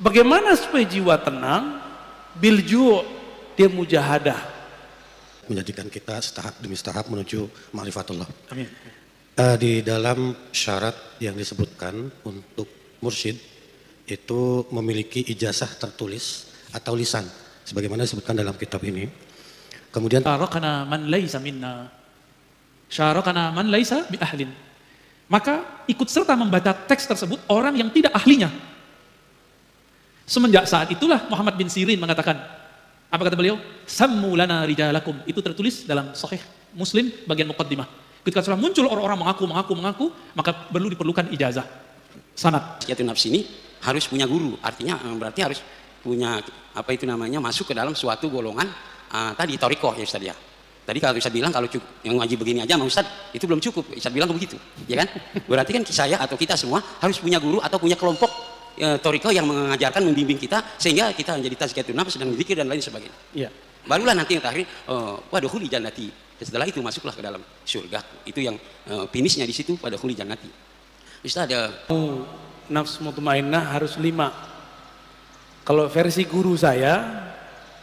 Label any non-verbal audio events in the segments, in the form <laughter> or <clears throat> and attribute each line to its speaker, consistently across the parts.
Speaker 1: Bagaimana supaya jiwa tenang? Bilju dia mujahadah. Menjadikan kita setahap demi setahap menuju ma'rifatullah. Amin. Uh, di dalam syarat yang disebutkan untuk mursyid itu memiliki ijazah tertulis atau lisan sebagaimana disebutkan dalam kitab ini. Kemudian syarakana man laisa minna. syarakana man laisa bi
Speaker 2: ahlin. Maka ikut serta membaca teks tersebut orang yang tidak ahlinya. Semenjak saat itulah Muhammad bin Sirin mengatakan, apa kata beliau? Sammu rijalakum. Itu tertulis dalam sahih Muslim bagian muqaddimah. Ketika sudah muncul orang-orang mengaku, mengaku, mengaku, maka perlu diperlukan ijazah.
Speaker 3: Sanat. Yaitu nafsi ini harus punya guru. Artinya eh, berarti harus punya apa itu namanya masuk ke dalam suatu golongan uh, tadi toriko ya Ustaz ya. Tadi kalau Ustaz bilang kalau cukup, yang ngaji begini aja sama Ustaz, itu belum cukup. Ustaz bilang begitu, ya kan? Berarti kan saya atau kita semua harus punya guru atau punya kelompok e, toriko yang mengajarkan membimbing kita sehingga kita menjadi tazkiyatun nafs dan zikir dan lain sebagainya. Iya. Barulah nanti yang terakhir uh, huli jannati. Setelah itu masuklah ke dalam surga. Itu yang e, finishnya di situ huli jannati. Ustaz ada
Speaker 2: nafsu nafs mutmainnah harus lima. Kalau versi guru saya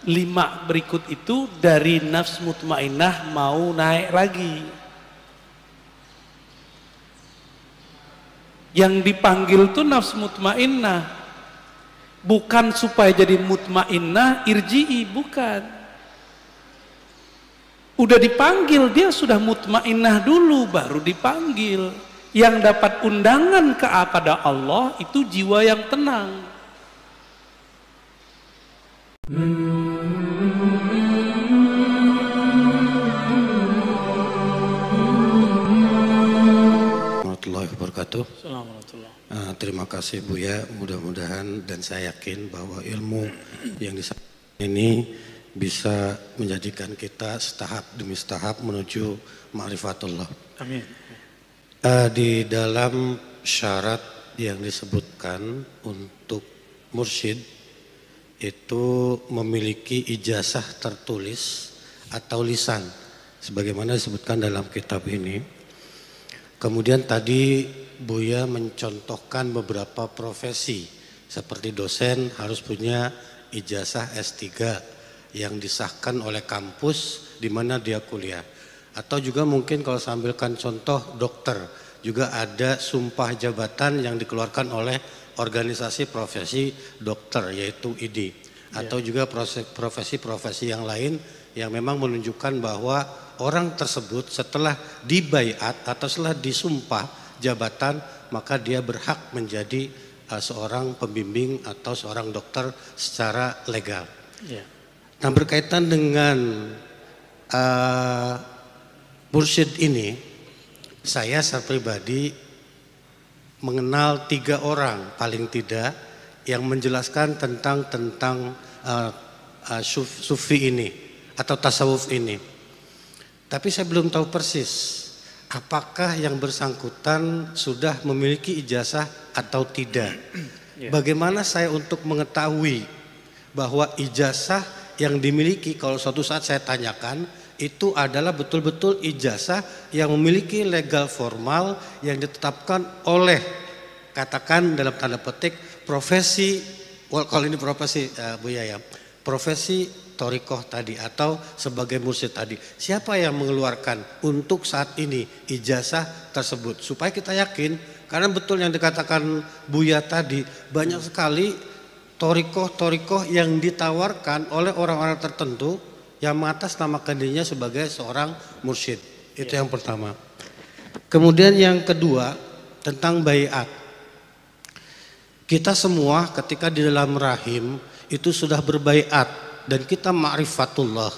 Speaker 2: lima berikut itu dari nafs mutmainnah mau naik lagi Yang dipanggil tuh nafsu mutmainnah. Bukan supaya jadi mutmainnah irji'i, bukan. Udah dipanggil, dia sudah mutmainnah dulu baru dipanggil. Yang dapat undangan ke kepada Allah itu jiwa yang tenang. Hmm. wabarakatuh.
Speaker 1: Uh, terima kasih Bu ya, mudah-mudahan dan saya yakin bahwa ilmu yang disampaikan ini bisa menjadikan kita setahap demi setahap menuju ma'rifatullah. Amin. Uh, di dalam syarat yang disebutkan untuk mursyid itu memiliki ijazah tertulis atau lisan sebagaimana disebutkan dalam kitab ini. Kemudian tadi Buya mencontohkan beberapa profesi seperti dosen harus punya ijazah S3 yang disahkan oleh kampus di mana dia kuliah. Atau juga mungkin kalau sambilkan contoh dokter juga ada sumpah jabatan yang dikeluarkan oleh organisasi profesi dokter yaitu ID ya. atau juga profesi-profesi yang lain yang memang menunjukkan bahwa orang tersebut setelah dibayat atau setelah disumpah jabatan maka dia berhak menjadi uh, seorang pembimbing atau seorang dokter secara legal. Ya. Nah berkaitan dengan uh, mursyid ini, saya secara pribadi mengenal tiga orang paling tidak yang menjelaskan tentang tentang uh, uh, sufi ini atau tasawuf ini. Tapi saya belum tahu persis apakah yang bersangkutan sudah memiliki ijazah atau tidak. <clears throat> Ya. Bagaimana saya untuk mengetahui bahwa ijazah yang dimiliki kalau suatu saat saya tanyakan itu adalah betul-betul ijazah yang memiliki legal formal yang ditetapkan oleh katakan dalam tanda petik profesi well, kalau ini profesi uh, Bu Yaya profesi torikoh tadi atau sebagai mursyid tadi. Siapa yang mengeluarkan untuk saat ini ijazah tersebut supaya kita yakin karena betul yang dikatakan Buya tadi banyak sekali torikoh-torikoh yang ditawarkan oleh orang-orang tertentu yang mengatas nama kandinya sebagai seorang mursyid. Itu ya. yang pertama. Kemudian yang kedua tentang bayat. Kita semua ketika di dalam rahim itu sudah berbayat dan kita ma'rifatullah.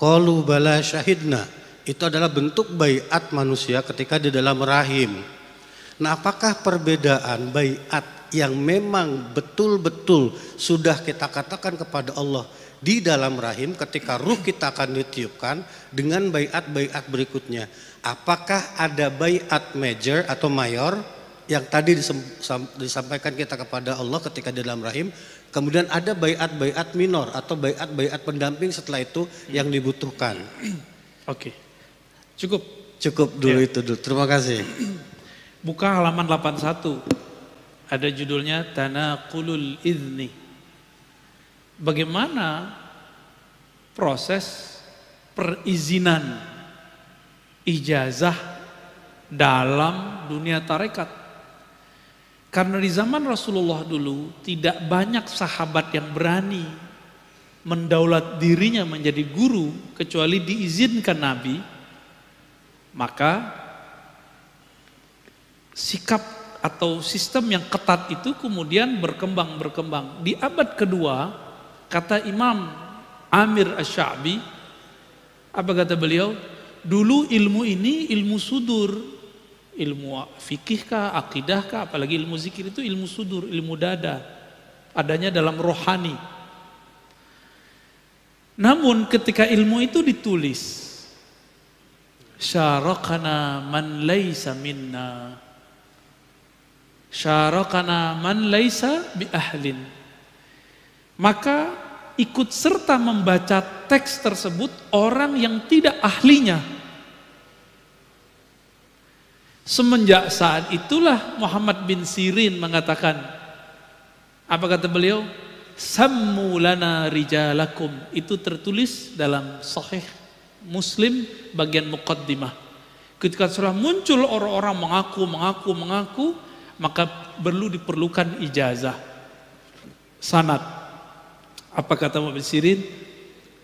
Speaker 1: Qalu bala syahidna. Itu adalah bentuk bayat manusia ketika di dalam rahim. Nah apakah perbedaan bayat yang memang betul-betul sudah kita katakan kepada Allah di dalam rahim ketika ruh kita akan ditiupkan dengan bayat-bayat berikutnya. Apakah ada bayat major atau mayor yang tadi disampaikan kita kepada Allah ketika di dalam rahim Kemudian ada bayat-bayat minor atau bayat-bayat pendamping setelah itu yang dibutuhkan. Oke. Cukup. Cukup dulu ya. itu dulu. Terima kasih.
Speaker 2: <clears throat> Buka halaman 81. Ada judulnya Tanah Kulul Idni. Bagaimana proses perizinan ijazah dalam dunia tarekat? Karena di zaman Rasulullah dulu tidak banyak sahabat yang berani mendaulat dirinya menjadi guru kecuali diizinkan Nabi. Maka sikap atau sistem yang ketat itu kemudian berkembang-berkembang. Di abad kedua, kata Imam Amir Asy'abi, apa kata beliau? Dulu ilmu ini ilmu sudur, ilmu fikih kah akidah kah apalagi ilmu zikir itu ilmu sudur, ilmu dada, adanya dalam rohani. Namun ketika ilmu itu ditulis, syarokana man laisa minna. Syarokana man laisa bi ahlin. Maka ikut serta membaca teks tersebut orang yang tidak ahlinya Semenjak saat itulah Muhammad bin Sirin mengatakan, apa kata beliau? Samulana rijalakum. Itu tertulis dalam sahih Muslim bagian muqaddimah. Ketika surah muncul orang-orang mengaku, mengaku, mengaku, maka perlu diperlukan ijazah. sanad. Apa kata Muhammad bin Sirin?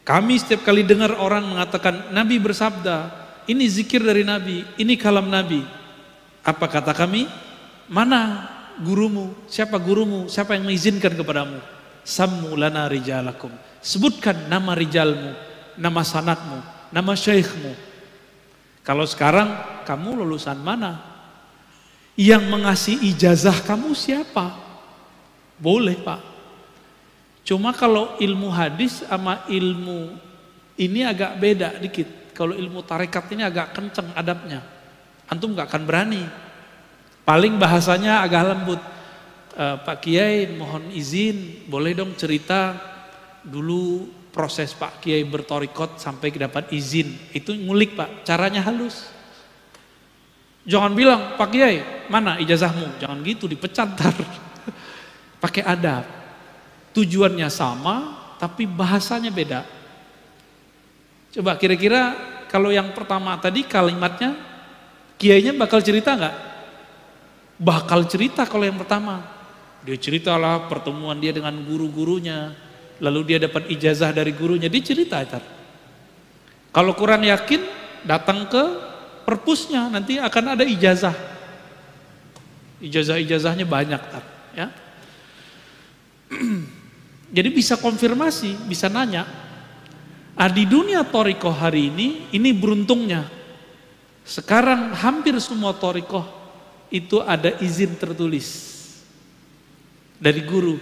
Speaker 2: Kami setiap kali dengar orang mengatakan Nabi bersabda, ini zikir dari Nabi, ini kalam Nabi. Apa kata kami? Mana gurumu? Siapa gurumu? Siapa yang mengizinkan kepadamu? Sammu lana rijalakum. Sebutkan nama rijalmu, nama sanatmu, nama syekhmu. Kalau sekarang kamu lulusan mana? Yang mengasih ijazah kamu siapa? Boleh pak. Cuma kalau ilmu hadis sama ilmu ini agak beda dikit. Kalau ilmu tarekat ini agak kenceng adabnya antum gak akan berani. Paling bahasanya agak lembut. E, Pak Kiai mohon izin, boleh dong cerita dulu proses Pak Kiai bertorikot sampai dapat izin. Itu ngulik Pak, caranya halus. Jangan bilang, Pak Kiai mana ijazahmu? Jangan gitu, dipecat ter. <laughs> Pakai adab. Tujuannya sama, tapi bahasanya beda. Coba kira-kira kalau yang pertama tadi kalimatnya Kiainya bakal cerita nggak? Bakal cerita kalau yang pertama. Dia ceritalah pertemuan dia dengan guru-gurunya. Lalu dia dapat ijazah dari gurunya. Dia cerita. Tar. Kalau kurang yakin, datang ke perpusnya. Nanti akan ada ijazah. Ijazah-ijazahnya banyak. Tar. Ya. <clears throat> Jadi bisa konfirmasi, bisa nanya. Ah, di dunia Toriko hari ini, ini beruntungnya sekarang hampir semua torikoh itu ada izin tertulis dari guru.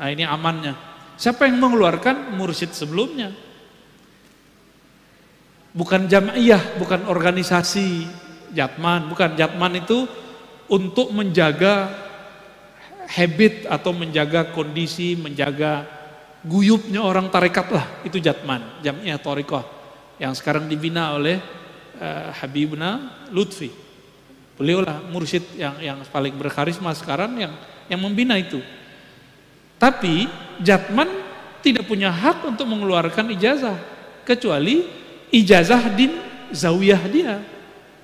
Speaker 2: Nah ini amannya. Siapa yang mengeluarkan? Mursyid sebelumnya. Bukan jamiah, bukan organisasi jatman. Bukan jatman itu untuk menjaga habit atau menjaga kondisi, menjaga guyupnya orang tarekat lah. Itu jatman, jamiah torikoh. Yang sekarang dibina oleh uh, Habibna Lutfi. Beliaulah mursyid yang yang paling berkarisma sekarang yang yang membina itu. Tapi Jatman tidak punya hak untuk mengeluarkan ijazah kecuali ijazah di zawiyah dia,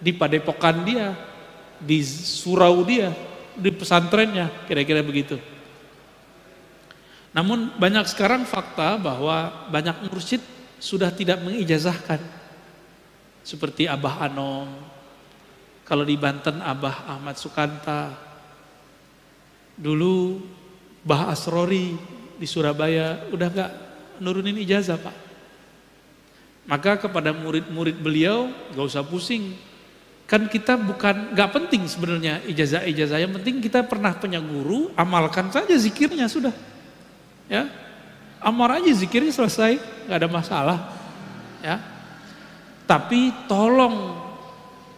Speaker 2: di padepokan dia, di surau dia, di pesantrennya, kira-kira begitu. Namun banyak sekarang fakta bahwa banyak mursyid sudah tidak mengijazahkan seperti Abah Anom, kalau di Banten Abah Ahmad Sukanta, dulu Bah Asrori di Surabaya, udah gak nurunin ijazah Pak. Maka kepada murid-murid beliau, gak usah pusing. Kan kita bukan, gak penting sebenarnya ijazah-ijazah. Yang penting kita pernah punya guru, amalkan saja zikirnya sudah. Ya, Amar aja zikirnya selesai, gak ada masalah. Ya, tapi tolong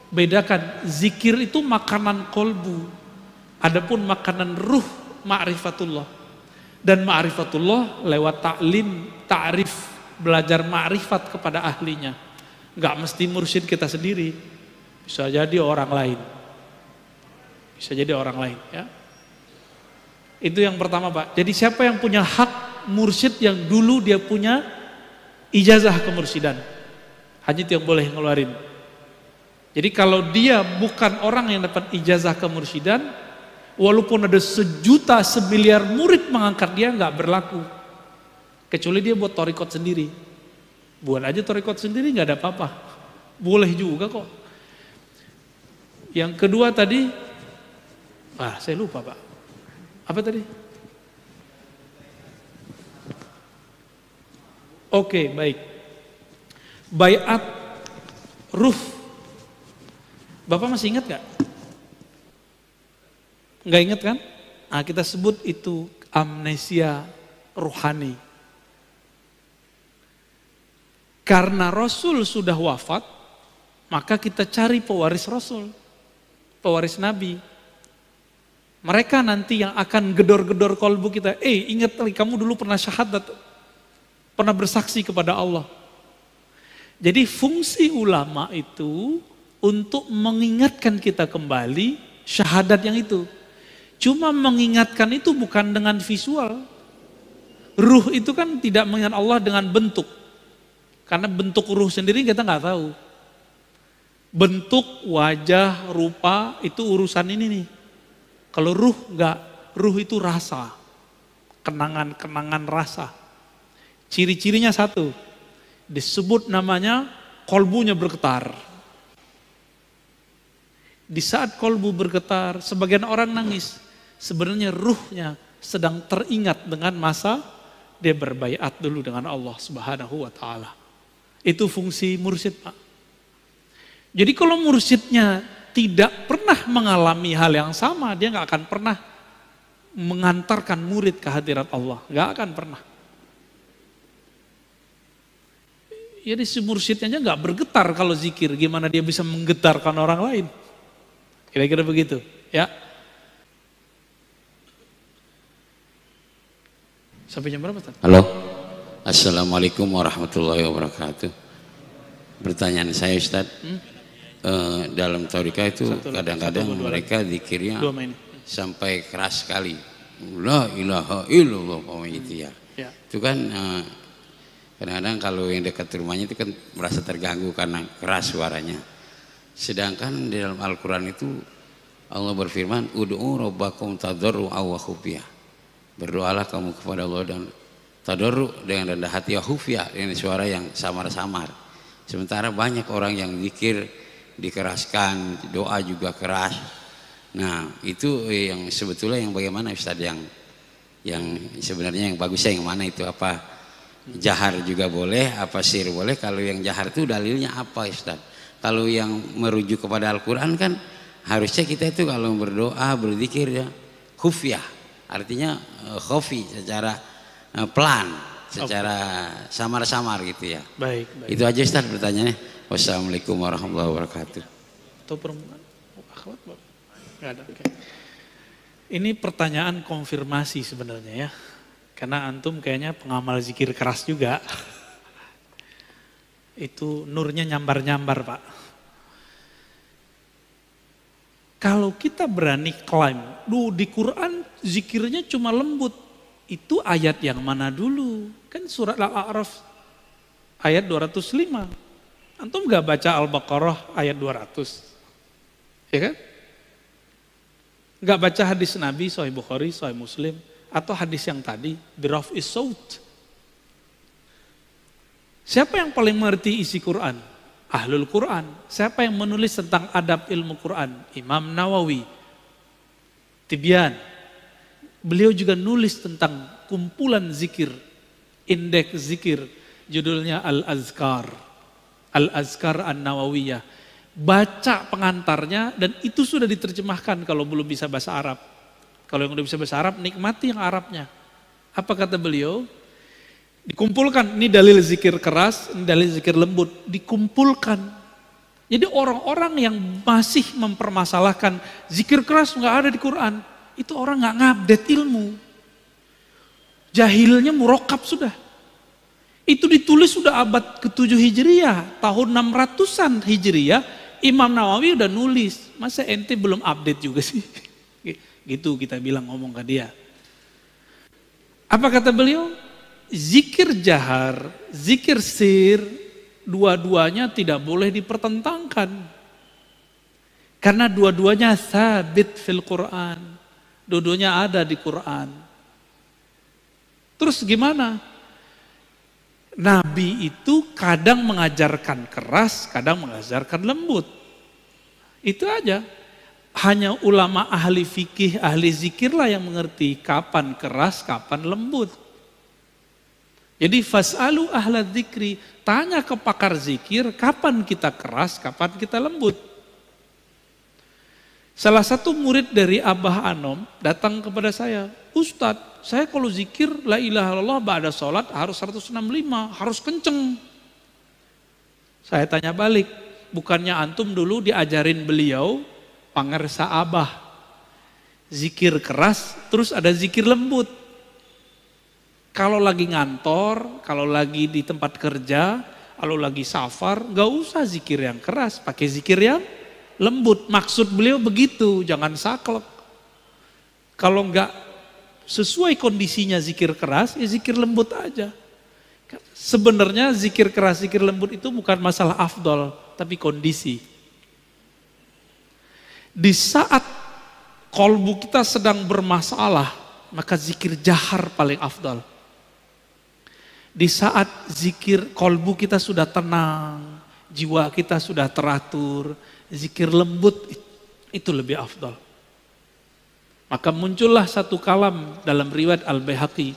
Speaker 2: bedakan zikir itu makanan kolbu. Adapun makanan ruh ma'rifatullah. Dan ma'rifatullah lewat taklim, ta'rif, belajar ma'rifat kepada ahlinya. Gak mesti mursyid kita sendiri. Bisa jadi orang lain. Bisa jadi orang lain ya. Itu yang pertama Pak. Jadi siapa yang punya hak mursyid yang dulu dia punya ijazah kemursidan. Hanya itu yang boleh ngeluarin. Jadi kalau dia bukan orang yang dapat ijazah kemursidan, walaupun ada sejuta, semiliar murid mengangkat dia nggak berlaku. Kecuali dia buat torikot sendiri. Buat aja torikot sendiri nggak ada apa-apa. Boleh juga kok. Yang kedua tadi, ah saya lupa pak. Apa tadi? Oke, okay, baik bayat ruh. Bapak masih ingat gak? Nggak ingat kan? Nah, kita sebut itu amnesia rohani. Karena Rasul sudah wafat, maka kita cari pewaris Rasul, pewaris Nabi. Mereka nanti yang akan gedor-gedor kolbu kita, eh ingat kamu dulu pernah syahadat, pernah bersaksi kepada Allah. Jadi fungsi ulama itu untuk mengingatkan kita kembali syahadat yang itu. Cuma mengingatkan itu bukan dengan visual. Ruh itu kan tidak mengingat Allah dengan bentuk. Karena bentuk ruh sendiri kita nggak tahu. Bentuk, wajah, rupa itu urusan ini nih. Kalau ruh nggak, ruh itu rasa. Kenangan-kenangan rasa. Ciri-cirinya satu, disebut namanya kolbunya bergetar. Di saat kolbu bergetar, sebagian orang nangis. Sebenarnya ruhnya sedang teringat dengan masa dia berbayat dulu dengan Allah Subhanahu wa taala. Itu fungsi mursyid, Pak. Jadi kalau mursyidnya tidak pernah mengalami hal yang sama, dia nggak akan pernah mengantarkan murid ke hadirat Allah. Nggak akan pernah. ya di mursyidnya aja nggak bergetar kalau zikir, gimana dia bisa menggetarkan orang lain? Kira-kira begitu, ya. Sampai jam berapa? Tadi?
Speaker 3: Halo, assalamualaikum warahmatullahi wabarakatuh. Pertanyaan saya Ustaz, hmm? eh, dalam taurika itu kadang-kadang mereka zikirnya sampai keras sekali. La ilaha illallah, hmm. itu ya. ya. Itu kan eh, Kadang-kadang kalau yang dekat rumahnya itu kan merasa terganggu karena keras suaranya. Sedangkan di dalam Al-Quran itu Allah berfirman, Udu'u robbakum tadarru awwa khufiyah. Berdoalah kamu kepada Allah dan tadarru dengan rendah hati ya khufiyah, suara yang samar-samar. Sementara banyak orang yang zikir dikeraskan, doa juga keras. Nah, itu yang sebetulnya yang bagaimana Ustaz yang yang sebenarnya yang bagusnya yang mana itu apa? jahar juga boleh apa sir boleh kalau yang jahar itu dalilnya apa Ustaz kalau yang merujuk kepada Al-Quran kan harusnya kita itu kalau berdoa berzikir ya khufyah artinya eh, khofi secara eh, pelan secara samar-samar gitu ya baik, baik. itu aja Ustaz pertanyaannya wassalamualaikum warahmatullahi wabarakatuh
Speaker 2: atau perempuan oh, akhwat ada ini pertanyaan konfirmasi sebenarnya ya karena antum kayaknya pengamal zikir keras juga. Itu nurnya nyambar-nyambar pak. Kalau kita berani klaim, duh di Quran zikirnya cuma lembut. Itu ayat yang mana dulu? Kan surat Al-A'raf ayat 205. Antum gak baca Al-Baqarah ayat 200. Ya kan? Gak baca hadis Nabi, Sahih Bukhari, Sahih Muslim. Atau hadis yang tadi, the rough is sawt. Siapa yang paling mengerti isi Quran? Ahlul Quran. Siapa yang menulis tentang adab ilmu Quran? Imam Nawawi. Tibian. Beliau juga nulis tentang kumpulan zikir, indeks zikir, judulnya Al-Azkar. Al-Azkar An-Nawawiyah. Baca pengantarnya dan itu sudah diterjemahkan kalau belum bisa bahasa Arab. Kalau yang udah bisa bahasa Arab, nikmati yang Arabnya. Apa kata beliau? Dikumpulkan, ini dalil zikir keras, ini dalil zikir lembut. Dikumpulkan. Jadi orang-orang yang masih mempermasalahkan zikir keras nggak ada di Quran, itu orang nggak ngupdate ilmu. Jahilnya murokap sudah. Itu ditulis sudah abad ke-7 Hijriah, tahun 600-an Hijriah, Imam Nawawi udah nulis. Masa ente belum update juga sih? <laughs> Gitu kita bilang ngomong ke dia. Apa kata beliau? Zikir jahar, zikir sir, dua-duanya tidak boleh dipertentangkan. Karena dua-duanya sabit fil Quran. Dua-duanya ada di Quran. Terus gimana? Nabi itu kadang mengajarkan keras, kadang mengajarkan lembut. Itu aja hanya ulama ahli fikih, ahli zikirlah yang mengerti kapan keras, kapan lembut. Jadi fasalu ahla zikri, tanya ke pakar zikir kapan kita keras, kapan kita lembut. Salah satu murid dari Abah Anom datang kepada saya, Ustadz, saya kalau zikir la ilaha illallah ba'da sholat harus 165, harus kenceng. Saya tanya balik, bukannya antum dulu diajarin beliau pangersa Abah. Zikir keras, terus ada zikir lembut. Kalau lagi ngantor, kalau lagi di tempat kerja, kalau lagi safar, gak usah zikir yang keras, pakai zikir yang lembut. Maksud beliau begitu, jangan saklek. Kalau nggak sesuai kondisinya zikir keras, ya zikir lembut aja. Sebenarnya zikir keras, zikir lembut itu bukan masalah afdol, tapi kondisi. Di saat kolbu kita sedang bermasalah, maka zikir jahar paling afdal. Di saat zikir kolbu kita sudah tenang, jiwa kita sudah teratur, zikir lembut itu lebih afdal. Maka muncullah satu kalam dalam riwayat Al-Baihaqi,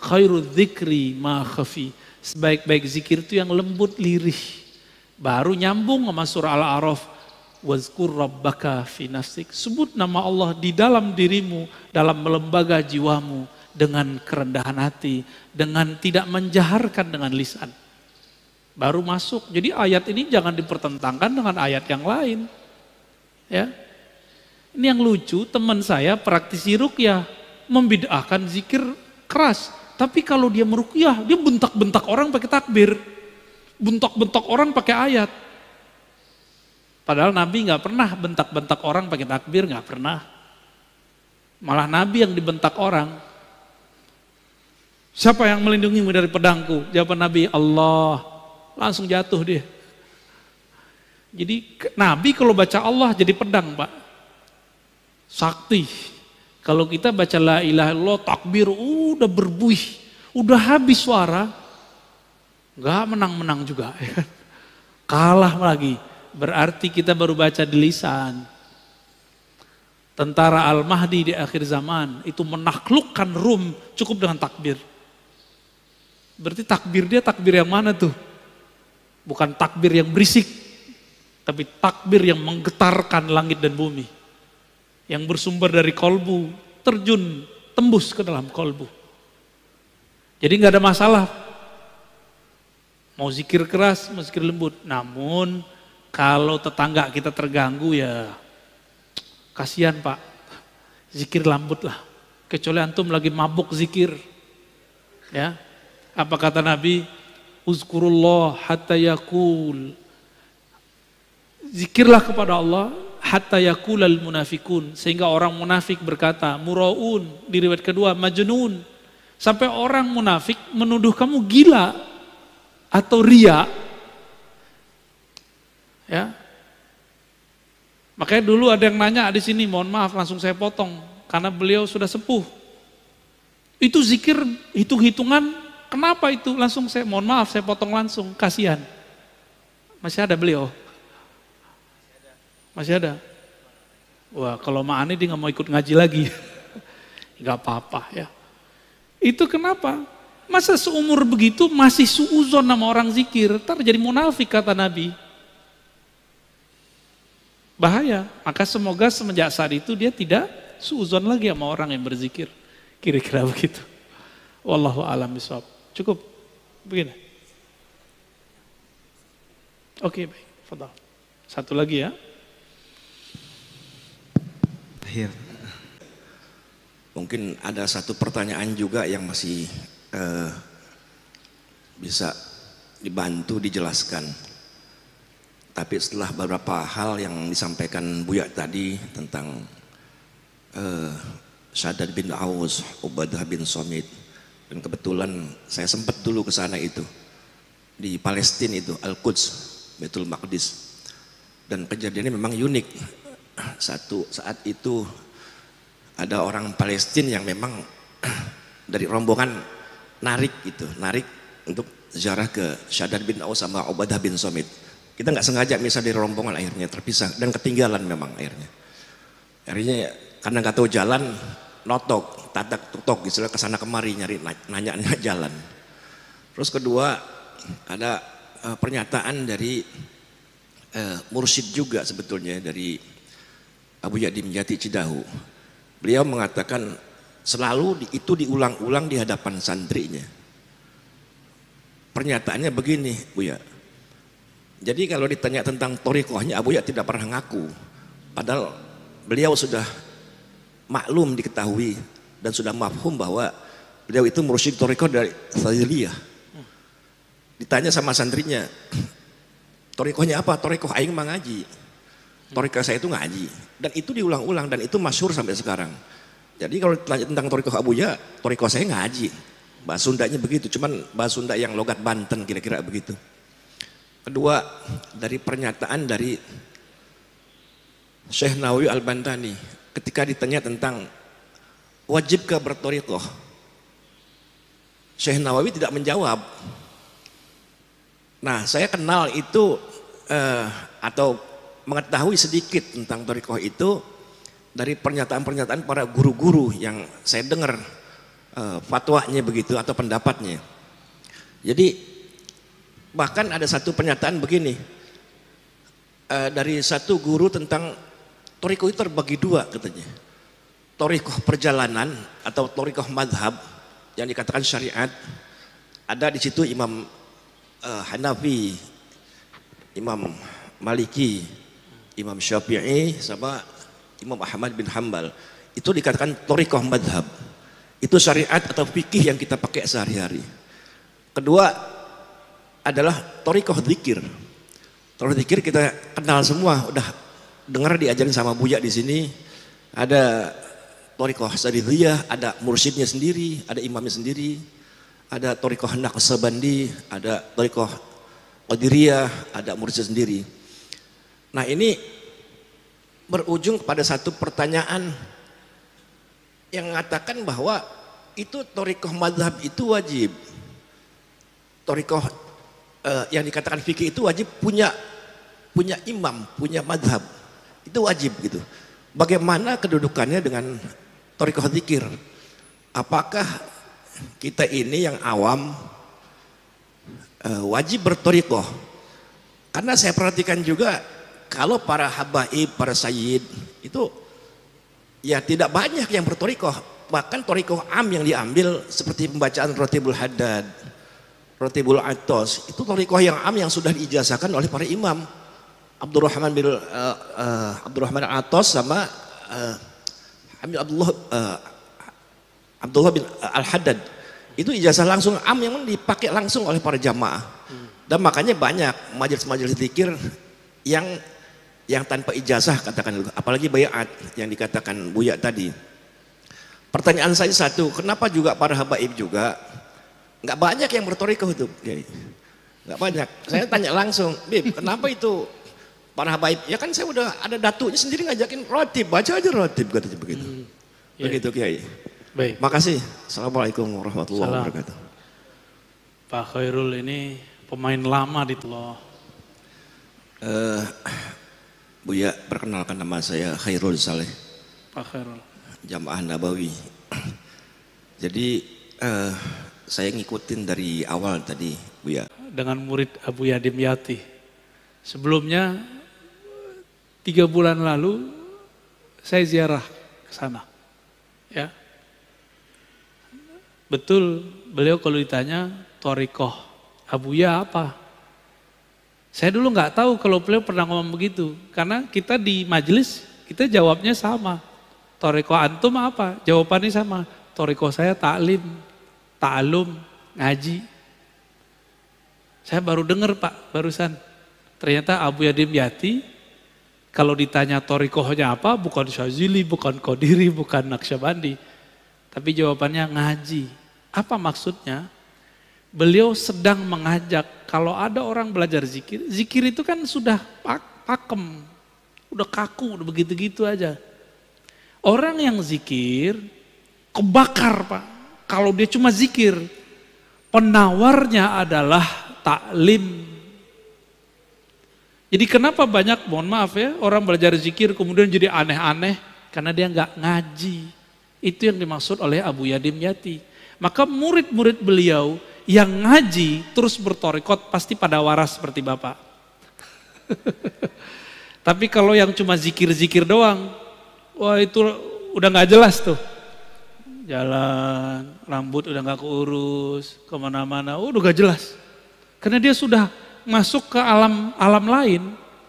Speaker 2: khairu dzikri ma khafi. Sebaik-baik zikir itu yang lembut lirih. Baru nyambung sama surah Al-A'raf Wazkur rabbaka fi nafsik. Sebut nama Allah di dalam dirimu, dalam melembaga jiwamu dengan kerendahan hati, dengan tidak menjaharkan dengan lisan. Baru masuk. Jadi ayat ini jangan dipertentangkan dengan ayat yang lain. Ya. Ini yang lucu, teman saya praktisi rukyah membid'ahkan zikir keras, tapi kalau dia merukyah, dia bentak-bentak orang pakai takbir. Bentak-bentak orang pakai ayat. Padahal Nabi nggak pernah bentak-bentak orang pakai takbir, nggak pernah. Malah Nabi yang dibentak orang. Siapa yang melindungimu dari pedangku? Jawaban Nabi, Allah. Langsung jatuh dia. Jadi Nabi kalau baca Allah jadi pedang pak. Sakti. Kalau kita baca la ilaha illallah takbir udah berbuih. Udah habis suara. Gak menang-menang juga. <laughs> Ya kan? Kalah lagi berarti kita baru baca di lisan. Tentara Al-Mahdi di akhir zaman itu menaklukkan Rum cukup dengan takbir. Berarti takbir dia takbir yang mana tuh? Bukan takbir yang berisik, tapi takbir yang menggetarkan langit dan bumi. Yang bersumber dari kolbu, terjun, tembus ke dalam kolbu. Jadi nggak ada masalah Mau zikir keras, mau zikir lembut. Namun kalau tetangga kita terganggu ya kasihan pak. Zikir lambut lah. Kecuali antum lagi mabuk zikir. Ya. Apa kata Nabi? Uzkurullah hatta yakul. Zikirlah kepada Allah hatta yakulal munafikun sehingga orang munafik berkata muraun di riwayat kedua majnun sampai orang munafik menuduh kamu gila atau riak Ya. Makanya dulu ada yang nanya di sini, mohon maaf langsung saya potong karena beliau sudah sepuh. Itu zikir hitung-hitungan, kenapa itu? Langsung saya mohon maaf saya potong langsung, kasihan. Masih ada beliau? Masih ada? Wah, kalau Ma'ani dia nggak mau ikut ngaji lagi. <laughs> nggak apa-apa ya. Itu kenapa? Masa seumur begitu masih suuzon sama orang zikir, ntar jadi munafik kata Nabi. Bahaya. Maka semoga semenjak saat itu dia tidak suuzon lagi sama orang yang berzikir. Kira-kira <laughs> begitu. Wallahu alam bisawab. Cukup. Begini. Oke, okay, baik. Fadal.
Speaker 4: Satu lagi ya. Akhir. Mungkin ada satu pertanyaan juga yang masih uh, bisa dibantu dijelaskan tapi setelah beberapa hal yang disampaikan Buya tadi tentang uh, eh, Syadad bin Aus, Ubadah bin Somit, dan kebetulan saya sempat dulu ke sana itu di Palestina itu Al-Quds, Betul Maqdis. Dan kejadiannya memang unik. Satu saat itu ada orang Palestina yang memang <clears throat> dari rombongan narik itu narik untuk ziarah ke Syadad bin Aus sama Ubadah bin Somit kita nggak sengaja misal dari rombongan akhirnya terpisah dan ketinggalan memang akhirnya. Akhirnya ya, karena nggak tahu jalan, notok, tatak tutok gitu kesana kemari nyari nanya nanya jalan. Terus kedua ada uh, pernyataan dari uh, mursyid juga sebetulnya dari Abu Yadim Jati Cidahu. Beliau mengatakan selalu itu diulang-ulang di hadapan santrinya. Pernyataannya begini, Bu ya. Jadi kalau ditanya tentang torikohnya Abuya tidak pernah ngaku. Padahal beliau sudah maklum diketahui dan sudah mafhum bahwa beliau itu mursyid torikoh dari Sadiriyah. Ditanya sama santrinya, torikohnya apa? Torikoh aing mengaji. Torikoh saya itu ngaji. Dan itu diulang-ulang dan itu masyur sampai sekarang. Jadi kalau ditanya tentang torikoh Abuya, torikoh saya ngaji. Bahasa Sundanya begitu, cuman bahasa Sunda yang logat Banten kira-kira begitu. Kedua, dari pernyataan dari Syekh Nawawi Al-Bantani ketika ditanya tentang wajibkah bertoriqoh. Syekh Nawawi tidak menjawab. Nah, saya kenal itu eh, atau mengetahui sedikit tentang torikoh itu dari pernyataan-pernyataan para guru-guru yang saya dengar eh, fatwanya begitu atau pendapatnya. Jadi Bahkan ada satu pernyataan begini uh, dari satu guru tentang toriko itu terbagi dua katanya. Torikoh perjalanan atau torikoh madhab yang dikatakan syariat ada di situ Imam uh, Hanafi, Imam Maliki, Imam Syafi'i sama Imam Ahmad bin Hambal. Itu dikatakan torikoh madhab. Itu syariat atau fikih yang kita pakai sehari-hari. Kedua, adalah torikoh zikir. Torikoh zikir kita kenal semua, udah dengar diajarin sama Buya di sini. Ada torikoh sadidiyah, ada mursidnya sendiri, ada imamnya sendiri. Ada torikoh naqsabandi, ada torikoh qadiriyah, ada mursid sendiri. Nah ini berujung kepada satu pertanyaan yang mengatakan bahwa itu torikoh madhab itu wajib. Torikoh uh, yang dikatakan fikih itu wajib punya punya imam, punya madhab. Itu wajib gitu. Bagaimana kedudukannya dengan torikoh zikir? Apakah kita ini yang awam uh, wajib bertorikoh? Karena saya perhatikan juga kalau para habaib, para sayyid itu ya tidak banyak yang bertorikoh bahkan torikoh am yang diambil seperti pembacaan Rotibul Haddad Rotibul Atos itu tarikoh yang am yang sudah diijazahkan oleh para imam Abdurrahman bin uh, uh, Abdurrahman Atos sama uh, Abdullah uh, Abdullah bin uh, Al Haddad itu ijazah langsung am yang dipakai langsung oleh para jamaah dan makanya banyak majelis-majelis zikir yang yang tanpa ijazah katakan apalagi bayat yang dikatakan Buya tadi pertanyaan saya satu kenapa juga para habaib juga nggak banyak yang bertoreh itu iya, kiai nggak banyak saya tanya langsung bib kenapa itu para habaib ya kan saya udah ada datunya sendiri ngajakin rotib baca aja rotib katanya begitu hmm, iya. begitu iya. kiai baik makasih assalamualaikum warahmatullahi Salam. wabarakatuh
Speaker 2: pak khairul ini pemain lama di Telo uh,
Speaker 4: eh, ya perkenalkan nama saya Khairul Saleh pak Khairul jamaah Nabawi jadi uh, saya ngikutin dari awal tadi, Buya.
Speaker 2: Dengan murid Abu Yadim Yati. Sebelumnya, tiga bulan lalu, saya ziarah ke sana. Ya. Betul, beliau kalau ditanya, Torikoh, Ya apa? Saya dulu nggak tahu kalau beliau pernah ngomong begitu. Karena kita di majelis, kita jawabnya sama. Toriko antum apa? Jawabannya sama. Toriko saya taklim ta'alum, ngaji. Saya baru dengar Pak barusan. Ternyata Abu Yadim Yati kalau ditanya torikohnya apa, bukan Syazili, bukan Kodiri, bukan Naksabandi. Tapi jawabannya ngaji. Apa maksudnya? Beliau sedang mengajak kalau ada orang belajar zikir, zikir itu kan sudah pak, pakem, udah kaku, udah begitu-gitu aja. Orang yang zikir kebakar pak, kalau dia cuma zikir. Penawarnya adalah taklim. Jadi kenapa banyak, mohon maaf ya, orang belajar zikir kemudian jadi aneh-aneh karena dia nggak ngaji. Itu yang dimaksud oleh Abu Yadim Yati. Maka murid-murid beliau yang ngaji terus bertorekot pasti pada waras seperti Bapak. <laughs> Tapi kalau yang cuma zikir-zikir doang, wah itu udah nggak jelas tuh jalan, rambut udah gak keurus, kemana-mana, udah gak jelas. Karena dia sudah masuk ke alam alam lain,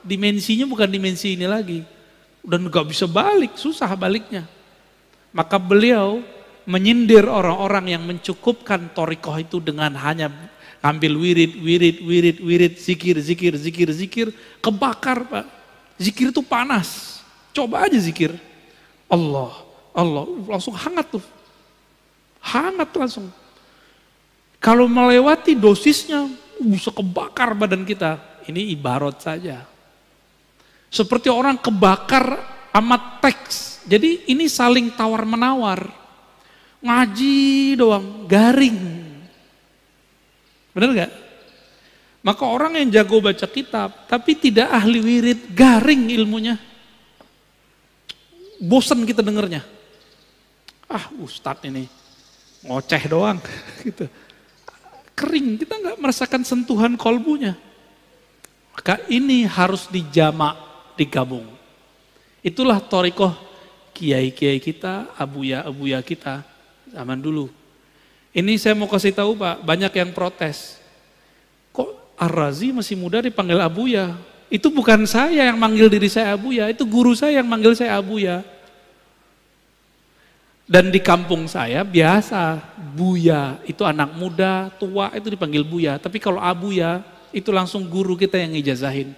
Speaker 2: dimensinya bukan dimensi ini lagi. Dan gak bisa balik, susah baliknya. Maka beliau menyindir orang-orang yang mencukupkan torikoh itu dengan hanya ambil wirid, wirid, wirid, wirid, zikir, zikir, zikir, zikir, kebakar pak. Zikir itu panas, coba aja zikir. Allah, Allah, langsung hangat tuh hangat langsung. Kalau melewati dosisnya, bisa uh, kebakar badan kita. Ini ibarat saja. Seperti orang kebakar amat teks. Jadi ini saling tawar-menawar. Ngaji doang, garing. Benar nggak? Maka orang yang jago baca kitab, tapi tidak ahli wirid, garing ilmunya. Bosan kita dengernya. Ah, ustadz ini ngoceh doang <laughs> gitu. Kering, kita nggak merasakan sentuhan kolbunya. Maka ini harus dijamak, digabung. Itulah torikoh kiai-kiai kita, abuya-abuya kita zaman dulu. Ini saya mau kasih tahu Pak, banyak yang protes. Kok Ar-Razi masih muda dipanggil abuya? Itu bukan saya yang manggil diri saya abuya, itu guru saya yang manggil saya abuya. Dan di kampung saya biasa Buya itu anak muda, tua itu dipanggil Buya. Tapi kalau Abuya itu langsung guru kita yang ngejazahin.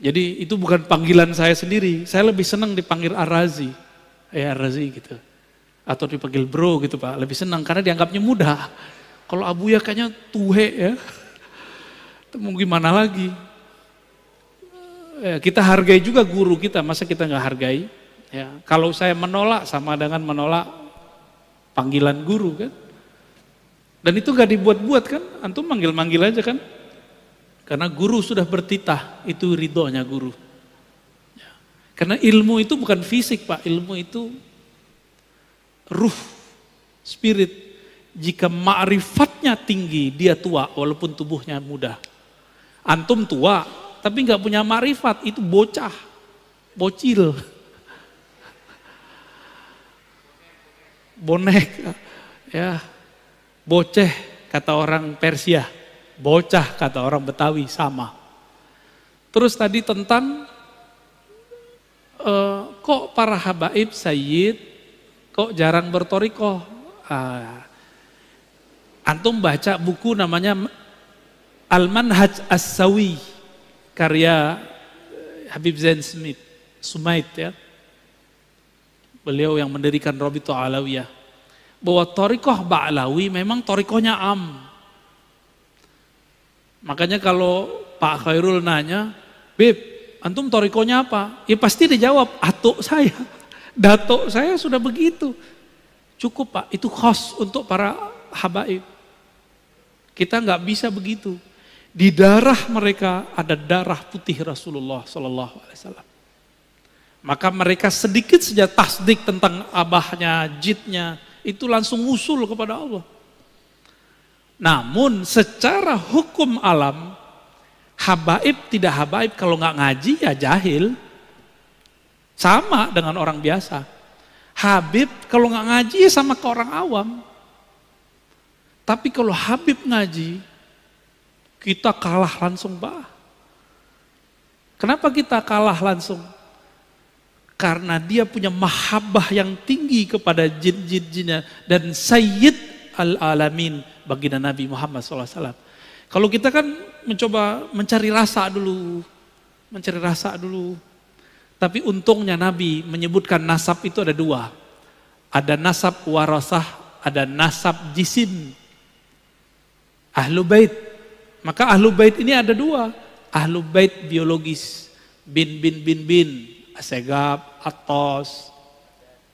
Speaker 2: Jadi itu bukan panggilan saya sendiri. Saya lebih senang dipanggil Arazi. Ya Arazi gitu. Atau dipanggil bro gitu Pak. Lebih senang karena dianggapnya muda. Kalau Abuya kayaknya tuhe ya. Mau gimana lagi? Eh, kita hargai juga guru kita. Masa kita nggak hargai? Ya, kalau saya menolak sama dengan menolak panggilan guru kan. Dan itu gak dibuat-buat kan, antum manggil-manggil aja kan. Karena guru sudah bertitah, itu ridhonya guru. Ya. Karena ilmu itu bukan fisik pak, ilmu itu ruh, spirit. Jika ma'rifatnya tinggi, dia tua walaupun tubuhnya muda. Antum tua, tapi gak punya ma'rifat, itu bocah, bocil. bonek, ya boceh kata orang Persia, bocah kata orang Betawi sama. Terus tadi tentang uh, kok para habaib sayyid kok jarang bertoriko. Uh, ah, antum baca buku namanya Al-Manhaj As-Sawi karya Habib Zain Smith, Sumait ya beliau yang mendirikan Robito Alawiyah, bahwa Torikoh Ba'lawi memang Torikohnya Am. Makanya kalau Pak Khairul nanya, Bib, antum Torikohnya apa? Ya pasti dijawab, atuk saya, <laughs> datuk saya sudah begitu. Cukup Pak, itu kos untuk para habaib. Kita nggak bisa begitu. Di darah mereka ada darah putih Rasulullah Sallallahu Alaihi Wasallam. Maka mereka sedikit saja tasdik tentang abahnya, jidnya, itu langsung usul kepada Allah. Namun secara hukum alam, habaib tidak habaib kalau nggak ngaji ya jahil. Sama dengan orang biasa. Habib kalau nggak ngaji ya sama ke orang awam. Tapi kalau Habib ngaji, kita kalah langsung bah. Kenapa kita kalah langsung? Karena dia punya mahabbah yang tinggi kepada jin jinnya Dan Sayyid al-alamin baginda Nabi Muhammad SAW. Kalau kita kan mencoba mencari rasa dulu. Mencari rasa dulu. Tapi untungnya Nabi menyebutkan nasab itu ada dua. Ada nasab warasah, ada nasab jisim. Ahlu bait. Maka ahlu bait ini ada dua. Ahlu bait biologis. Bin bin bin bin. Segap, Atos,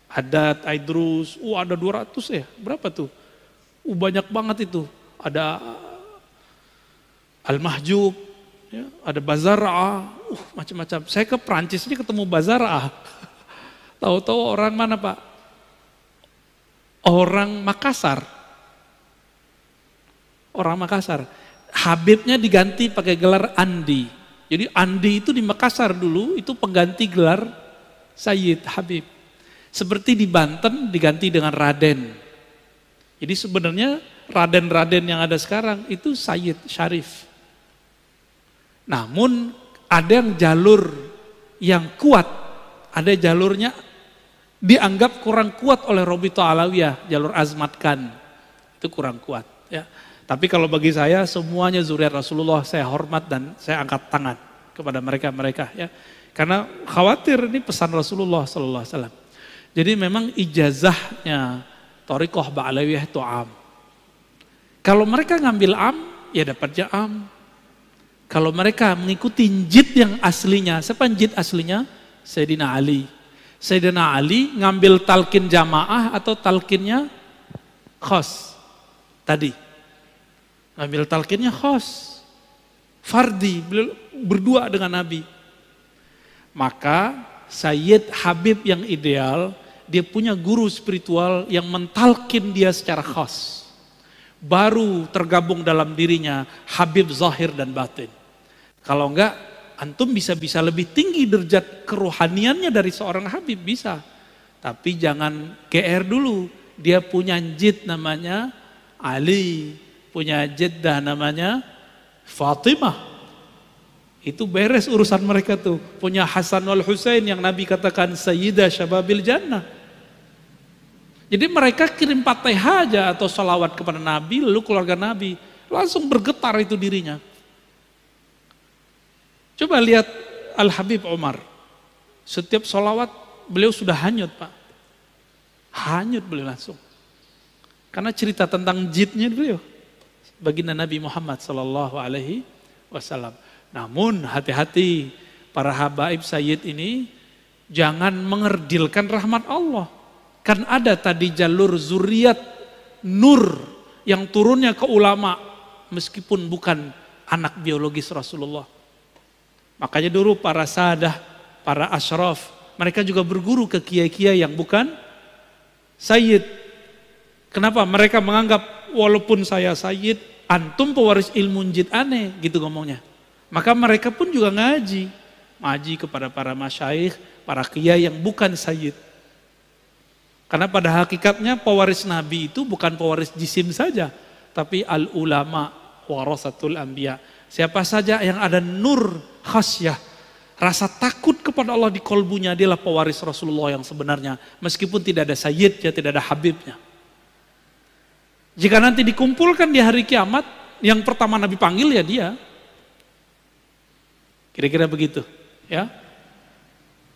Speaker 2: Adat, Aidrus. Uh ada 200 ya, berapa tuh? Uh banyak banget itu. Ada uh, Al-Mahjub, ya, ada Bazara'ah, uh macam-macam. Saya ke Prancis ini ketemu Bazara'ah. <laughs> Tahu-tahu orang mana Pak? Orang Makassar. Orang Makassar. Habibnya diganti pakai gelar Andi. Jadi Andi itu di Makassar dulu itu pengganti gelar Sayyid Habib. Seperti di Banten diganti dengan Raden. Jadi sebenarnya Raden-Raden yang ada sekarang itu Sayyid Syarif. Namun ada yang jalur yang kuat, ada jalurnya dianggap kurang kuat oleh Robito Alawiyah, jalur Azmatkan. Itu kurang kuat. Ya. Tapi kalau bagi saya semuanya zuriat Rasulullah saya hormat dan saya angkat tangan kepada mereka-mereka ya. Karena khawatir ini pesan Rasulullah sallallahu alaihi wasallam. Jadi memang ijazahnya Torikoh Ba'alawiyah itu am. Kalau mereka ngambil am, ya dapatnya am. Kalau mereka mengikuti jid yang aslinya, siapa jid aslinya? Sayyidina Ali. Sayyidina Ali ngambil talkin jamaah atau talkinnya khos tadi. Ambil talkinnya khos. Fardi, berdua dengan Nabi. Maka Sayyid Habib yang ideal, dia punya guru spiritual yang mentalkin dia secara khos. Baru tergabung dalam dirinya Habib Zahir dan Batin. Kalau enggak, antum bisa-bisa lebih tinggi derajat kerohaniannya dari seorang Habib, bisa. Tapi jangan GR dulu, dia punya jid namanya Ali punya jeddah namanya Fatimah. Itu beres urusan mereka tuh. Punya Hasan wal Husain yang Nabi katakan Sayyidah Syababil Jannah. Jadi mereka kirim patah aja atau salawat kepada Nabi, lalu keluarga Nabi. Langsung bergetar itu dirinya. Coba lihat Al-Habib Omar. Setiap salawat beliau sudah hanyut Pak. Hanyut beliau langsung. Karena cerita tentang jidnya beliau baginda Nabi Muhammad Sallallahu Alaihi Wasallam. Namun hati-hati para habaib sayyid ini jangan mengerdilkan rahmat Allah. Kan ada tadi jalur zuriat nur yang turunnya ke ulama meskipun bukan anak biologis Rasulullah. Makanya dulu para sadah, para ashraf, mereka juga berguru ke kiai-kiai yang bukan sayyid. Kenapa? Mereka menganggap walaupun saya sayyid, antum pewaris ilmu jid aneh gitu ngomongnya. Maka mereka pun juga ngaji. Ngaji kepada para masyaikh, para kiai yang bukan sayyid. Karena pada hakikatnya pewaris nabi itu bukan pewaris jisim saja, tapi al ulama warasatul anbiya. Siapa saja yang ada nur khasyah, rasa takut kepada Allah di kolbunya, adalah pewaris Rasulullah yang sebenarnya. Meskipun tidak ada sayyidnya, tidak ada habibnya. Jika nanti dikumpulkan di hari kiamat, yang pertama Nabi panggil ya dia. Kira-kira begitu, ya.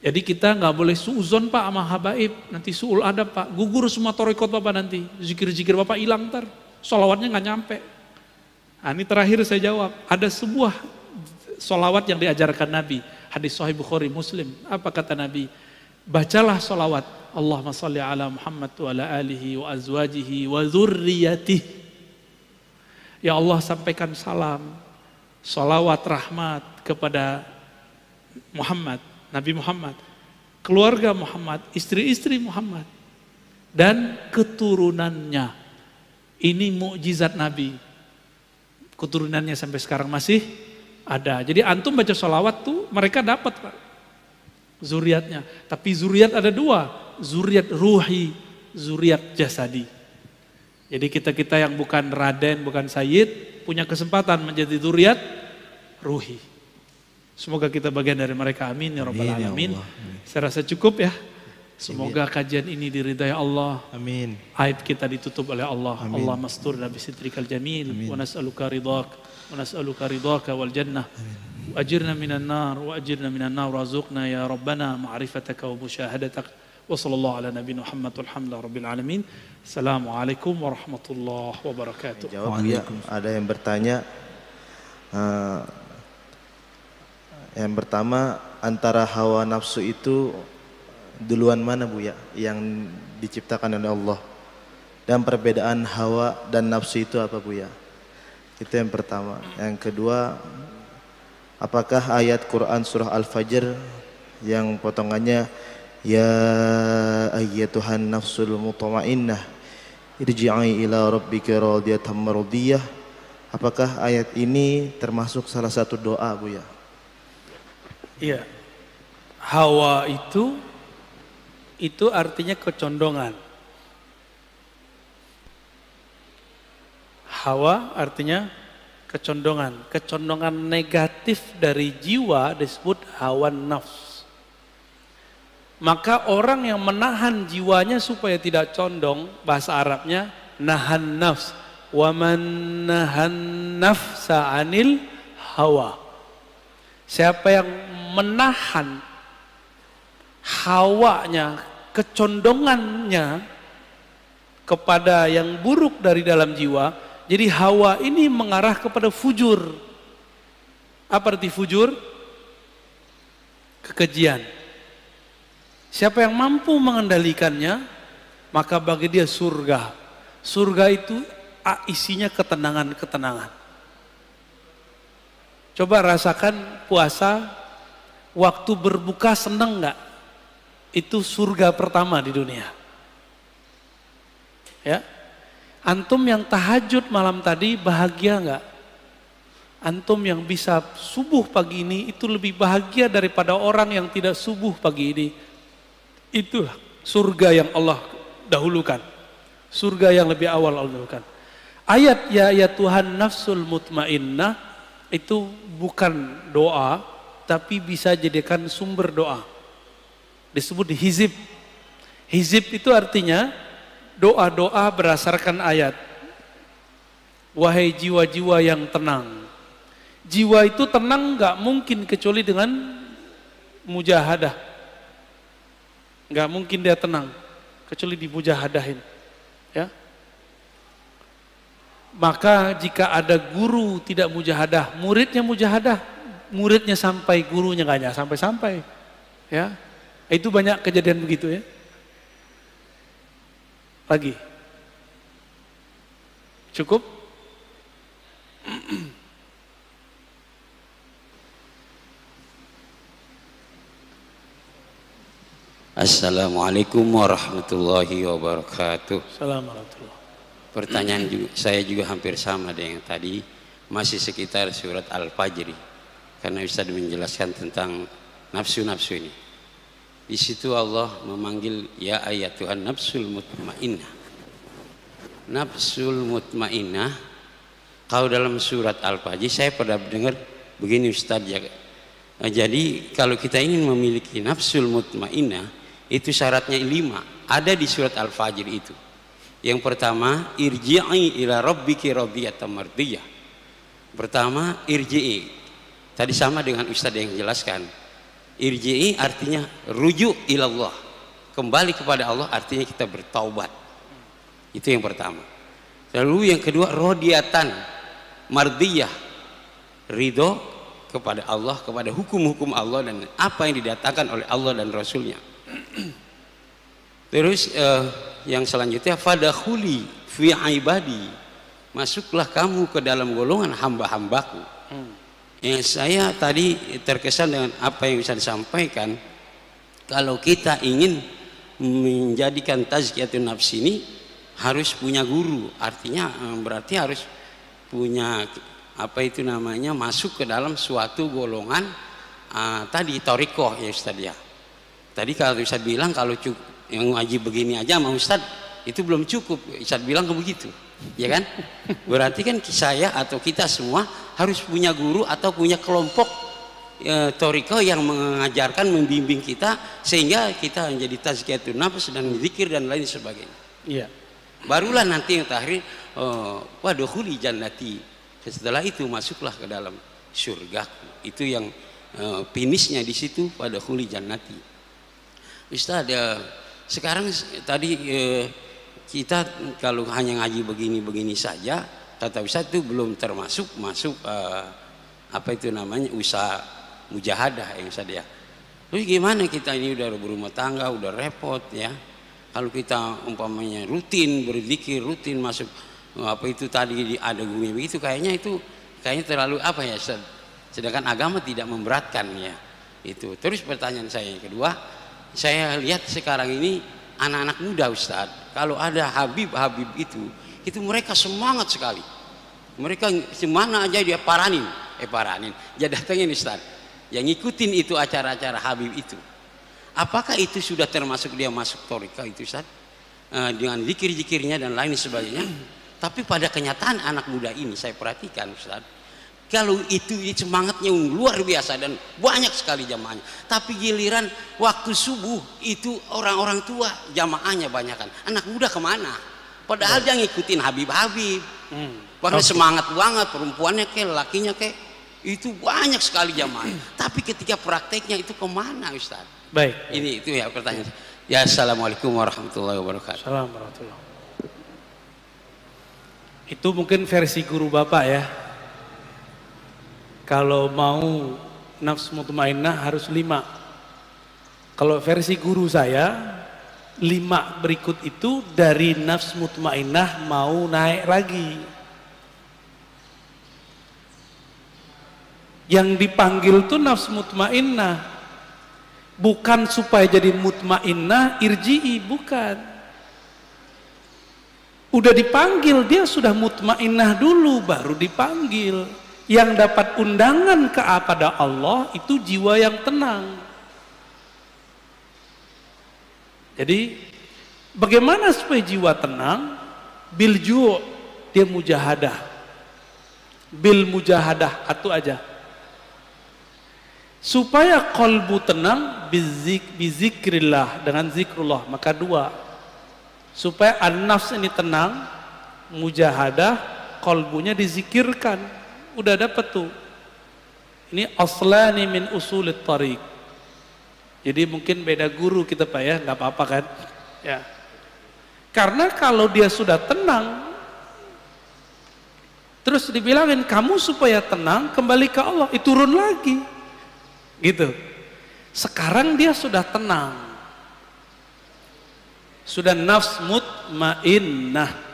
Speaker 2: Jadi kita nggak boleh suzon pak sama habaib, nanti suul ada pak, gugur semua torikot bapak nanti, zikir-zikir bapak hilang ntar, solawatnya nggak nyampe. Nah, ini terakhir saya jawab, ada sebuah solawat yang diajarkan Nabi, hadis Sahih Bukhari Muslim, apa kata Nabi? Bacalah solawat, Allahumma salli ala Muhammad wa ala alihi wa azwajihi wa zurriyatih. Ya Allah sampaikan salam, salawat rahmat kepada Muhammad, Nabi Muhammad, keluarga Muhammad, istri-istri Muhammad, dan keturunannya. Ini mukjizat Nabi. Keturunannya sampai sekarang masih ada. Jadi antum baca salawat tuh mereka dapat zuriatnya. Tapi zuriat ada dua, zuriat ruhi, zuriat jasadi. Jadi kita-kita yang bukan Raden, bukan Sayyid, punya kesempatan menjadi zuriat ruhi. Semoga kita bagian dari mereka. Amin ya robbal ya alamin. Ya Saya rasa cukup ya. Semoga Amin. kajian ini diridai Allah. Amin. Aib kita ditutup oleh Allah. Amin. Allah mastur nabi sitrikal jamil. Amin. Wa nas'aluka ridhak. Wa nas'aluka ridhaka wal jannah. Amin. nar wa ajirna minan nar. Razuqna ya Rabbana ma'rifataka wa musyahadataka. Wassalamualaikum warahmatullahi wabarakatuh. Jawab ya,
Speaker 5: ada yang bertanya uh, yang pertama antara hawa nafsu itu duluan mana Bu ya yang diciptakan oleh Allah? Dan perbedaan hawa dan nafsu itu apa Bu ya? Itu yang pertama. Yang kedua, apakah ayat Quran surah Al-Fajr yang potongannya يا أيتها النفس المطمئنة irji'i ila rabbika radiyatan mardiyah Apakah ayat ini termasuk salah satu doa Bu ya?
Speaker 2: Iya. Hawa itu itu artinya kecondongan. Hawa artinya kecondongan. Kecondongan negatif dari jiwa disebut hawa nafs. Maka orang yang menahan jiwanya supaya tidak condong, bahasa Arabnya nahan nafs. Waman nahan nafsa anil hawa. Siapa yang menahan hawanya, kecondongannya kepada yang buruk dari dalam jiwa, jadi hawa ini mengarah kepada fujur. Apa arti fujur? Kekejian Siapa yang mampu mengendalikannya, maka bagi dia surga. Surga itu isinya ketenangan-ketenangan. Coba rasakan puasa, waktu berbuka seneng nggak? Itu surga pertama di dunia. Ya, Antum yang tahajud malam tadi bahagia nggak? Antum yang bisa subuh pagi ini itu lebih bahagia daripada orang yang tidak subuh pagi ini. Itulah surga yang Allah dahulukan. Surga yang lebih awal Allah dahulukan. Ayat ya ya Tuhan nafsul mutmainnah itu bukan doa tapi bisa jadikan sumber doa. Disebut hizib. Hizib itu artinya doa-doa berdasarkan ayat. Wahai jiwa-jiwa yang tenang. Jiwa itu tenang nggak mungkin kecuali dengan mujahadah nggak mungkin dia tenang kecuali dimujahadahin ya maka jika ada guru tidak mujahadah muridnya mujahadah muridnya sampai gurunya nggak sampai sampai ya itu banyak kejadian begitu ya lagi cukup <clears throat>
Speaker 3: Assalamualaikum warahmatullahi wabarakatuh.
Speaker 2: Assalamualaikum.
Speaker 3: Pertanyaan juga, saya juga hampir sama dengan tadi, masih sekitar surat Al-Fajri. Karena Ustaz menjelaskan tentang nafsu-nafsu ini. Di situ Allah memanggil ya ayat Tuhan nafsul mutmainnah. Nafsul mutmainnah kalau dalam surat Al-Fajri saya pernah dengar begini Ustaz ya. Jadi kalau kita ingin memiliki nafsul mutmainnah itu syaratnya lima ada di surat Al-Fajr itu yang pertama irji'i ila rabbiki radiyatan mardiyah pertama irji'i tadi sama dengan ustaz yang jelaskan irji'i artinya rujuk ila allah kembali kepada Allah artinya kita bertaubat itu yang pertama lalu yang kedua rodiatan mardiyah ridho kepada Allah kepada hukum-hukum Allah dan apa yang didatangkan oleh Allah dan Rasulnya <clears throat> Terus uh, yang selanjutnya pada kuli fi ibadi. Masuklah kamu ke dalam golongan hamba-hambaku. Hmm. Ya, saya tadi terkesan dengan apa yang bisa disampaikan. Kalau kita ingin menjadikan tazkiyatun nafs ini harus punya guru. Artinya eh, berarti harus punya apa itu namanya masuk ke dalam suatu golongan uh, tadi torikoh ya Ustaz ya tadi kalau Ustadz bilang kalau cukup, yang ngaji begini aja sama Ustad itu belum cukup Ustad bilang ke begitu ya kan berarti kan saya atau kita semua harus punya guru atau punya kelompok e, toriko yang mengajarkan membimbing kita sehingga kita menjadi tazkiyatun nafas dan zikir dan lain sebagainya iya barulah nanti yang tahrir e, huli jannati setelah itu masuklah ke dalam surga. itu yang uh, finishnya di situ pada huli jannati Ustaz, ya, sekarang tadi eh, kita kalau hanya ngaji begini-begini saja, kata Ustaz itu belum termasuk masuk eh, apa itu namanya usaha mujahadah yang Ustaz ya. Terus gimana kita ini udah berumah tangga, udah repot ya. Kalau kita umpamanya rutin berzikir, rutin masuk e, apa itu tadi ada gumi begitu kayaknya itu kayaknya terlalu apa ya Ustaz? Sedangkan agama tidak memberatkan ya. Itu. Terus pertanyaan saya yang kedua, saya lihat sekarang ini anak-anak muda Ustadz kalau ada Habib-Habib itu itu mereka semangat sekali mereka semana aja dia paranin eh paranin dia datangin Ustadz yang ngikutin itu acara-acara Habib itu apakah itu sudah termasuk dia masuk torika itu Ustadz eh, dengan zikir-zikirnya dan lain sebagainya tapi pada kenyataan anak muda ini saya perhatikan Ustadz kalau itu semangatnya uh, luar biasa dan banyak sekali jamaahnya tapi giliran waktu subuh itu orang-orang tua jamaahnya kan. anak muda kemana padahal yang ngikutin Habib-Habib hmm. semangat banget perempuannya kayak lakinya kayak itu banyak sekali jamaah <clears throat> tapi ketika prakteknya itu kemana Ustaz baik ini itu ya pertanyaan ya Assalamualaikum warahmatullahi wabarakatuh Assalamualaikum
Speaker 2: warahmatullahi itu mungkin versi guru bapak ya kalau mau nafsu mutmainnah harus lima. Kalau versi guru saya, lima berikut itu dari nafsu mutmainnah mau naik lagi. Yang dipanggil tuh nafsu mutmainnah. Bukan supaya jadi mutmainnah, irji'i, bukan udah dipanggil dia sudah mutmainnah dulu baru dipanggil yang dapat undangan ke kepada Allah itu jiwa yang tenang. Jadi bagaimana supaya jiwa tenang? Bil dia mujahadah. Bil mujahadah atau aja. Supaya kolbu tenang bizik bizikrillah dengan zikrullah maka dua. Supaya an ini tenang, mujahadah kolbunya dizikirkan. Udah dapet tuh. Ini aslani min usulit tariq. Jadi mungkin beda guru kita Pak ya, nggak apa-apa kan? Ya. Karena kalau dia sudah tenang, terus dibilangin kamu supaya tenang kembali ke Allah, itu eh, turun lagi. Gitu. Sekarang dia sudah tenang. Sudah nafs mutmainnah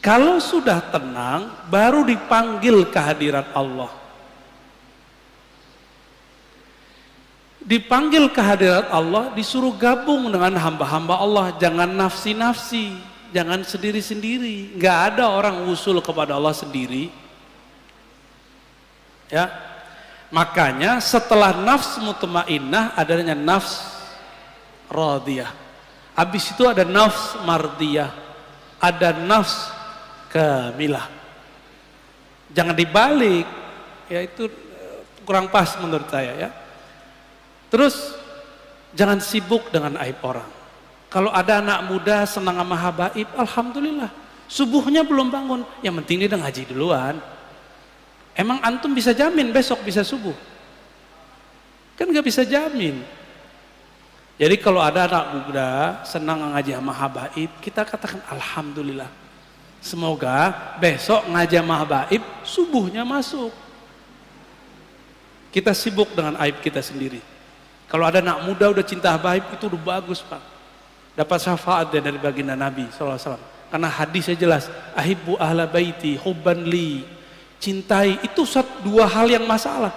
Speaker 2: kalau sudah tenang, baru dipanggil kehadiran Allah. Dipanggil kehadiran Allah, disuruh gabung dengan hamba-hamba Allah. Jangan nafsi-nafsi, jangan sendiri-sendiri. Gak ada orang usul kepada Allah sendiri. Ya, makanya setelah nafs mutmainnah adanya nafs radiyah. Habis itu ada nafs mardiyah, ada nafs kamilah. Jangan dibalik, ya itu eh, kurang pas menurut saya ya. Terus jangan sibuk dengan aib orang. Kalau ada anak muda senang sama habaib, alhamdulillah. Subuhnya belum bangun, yang penting dia ngaji duluan. Emang antum bisa jamin besok bisa subuh? Kan nggak bisa jamin. Jadi kalau ada anak muda senang ngaji sama habaib, kita katakan alhamdulillah. Semoga besok ngajak mahbaib, subuhnya masuk. Kita sibuk dengan aib kita sendiri. Kalau ada anak muda udah cinta habaib itu udah bagus pak. Dapat syafaat dari baginda Nabi SAW. Karena hadisnya jelas. Ahibbu ahla baiti hubban li. Cintai itu satu, dua hal yang masalah.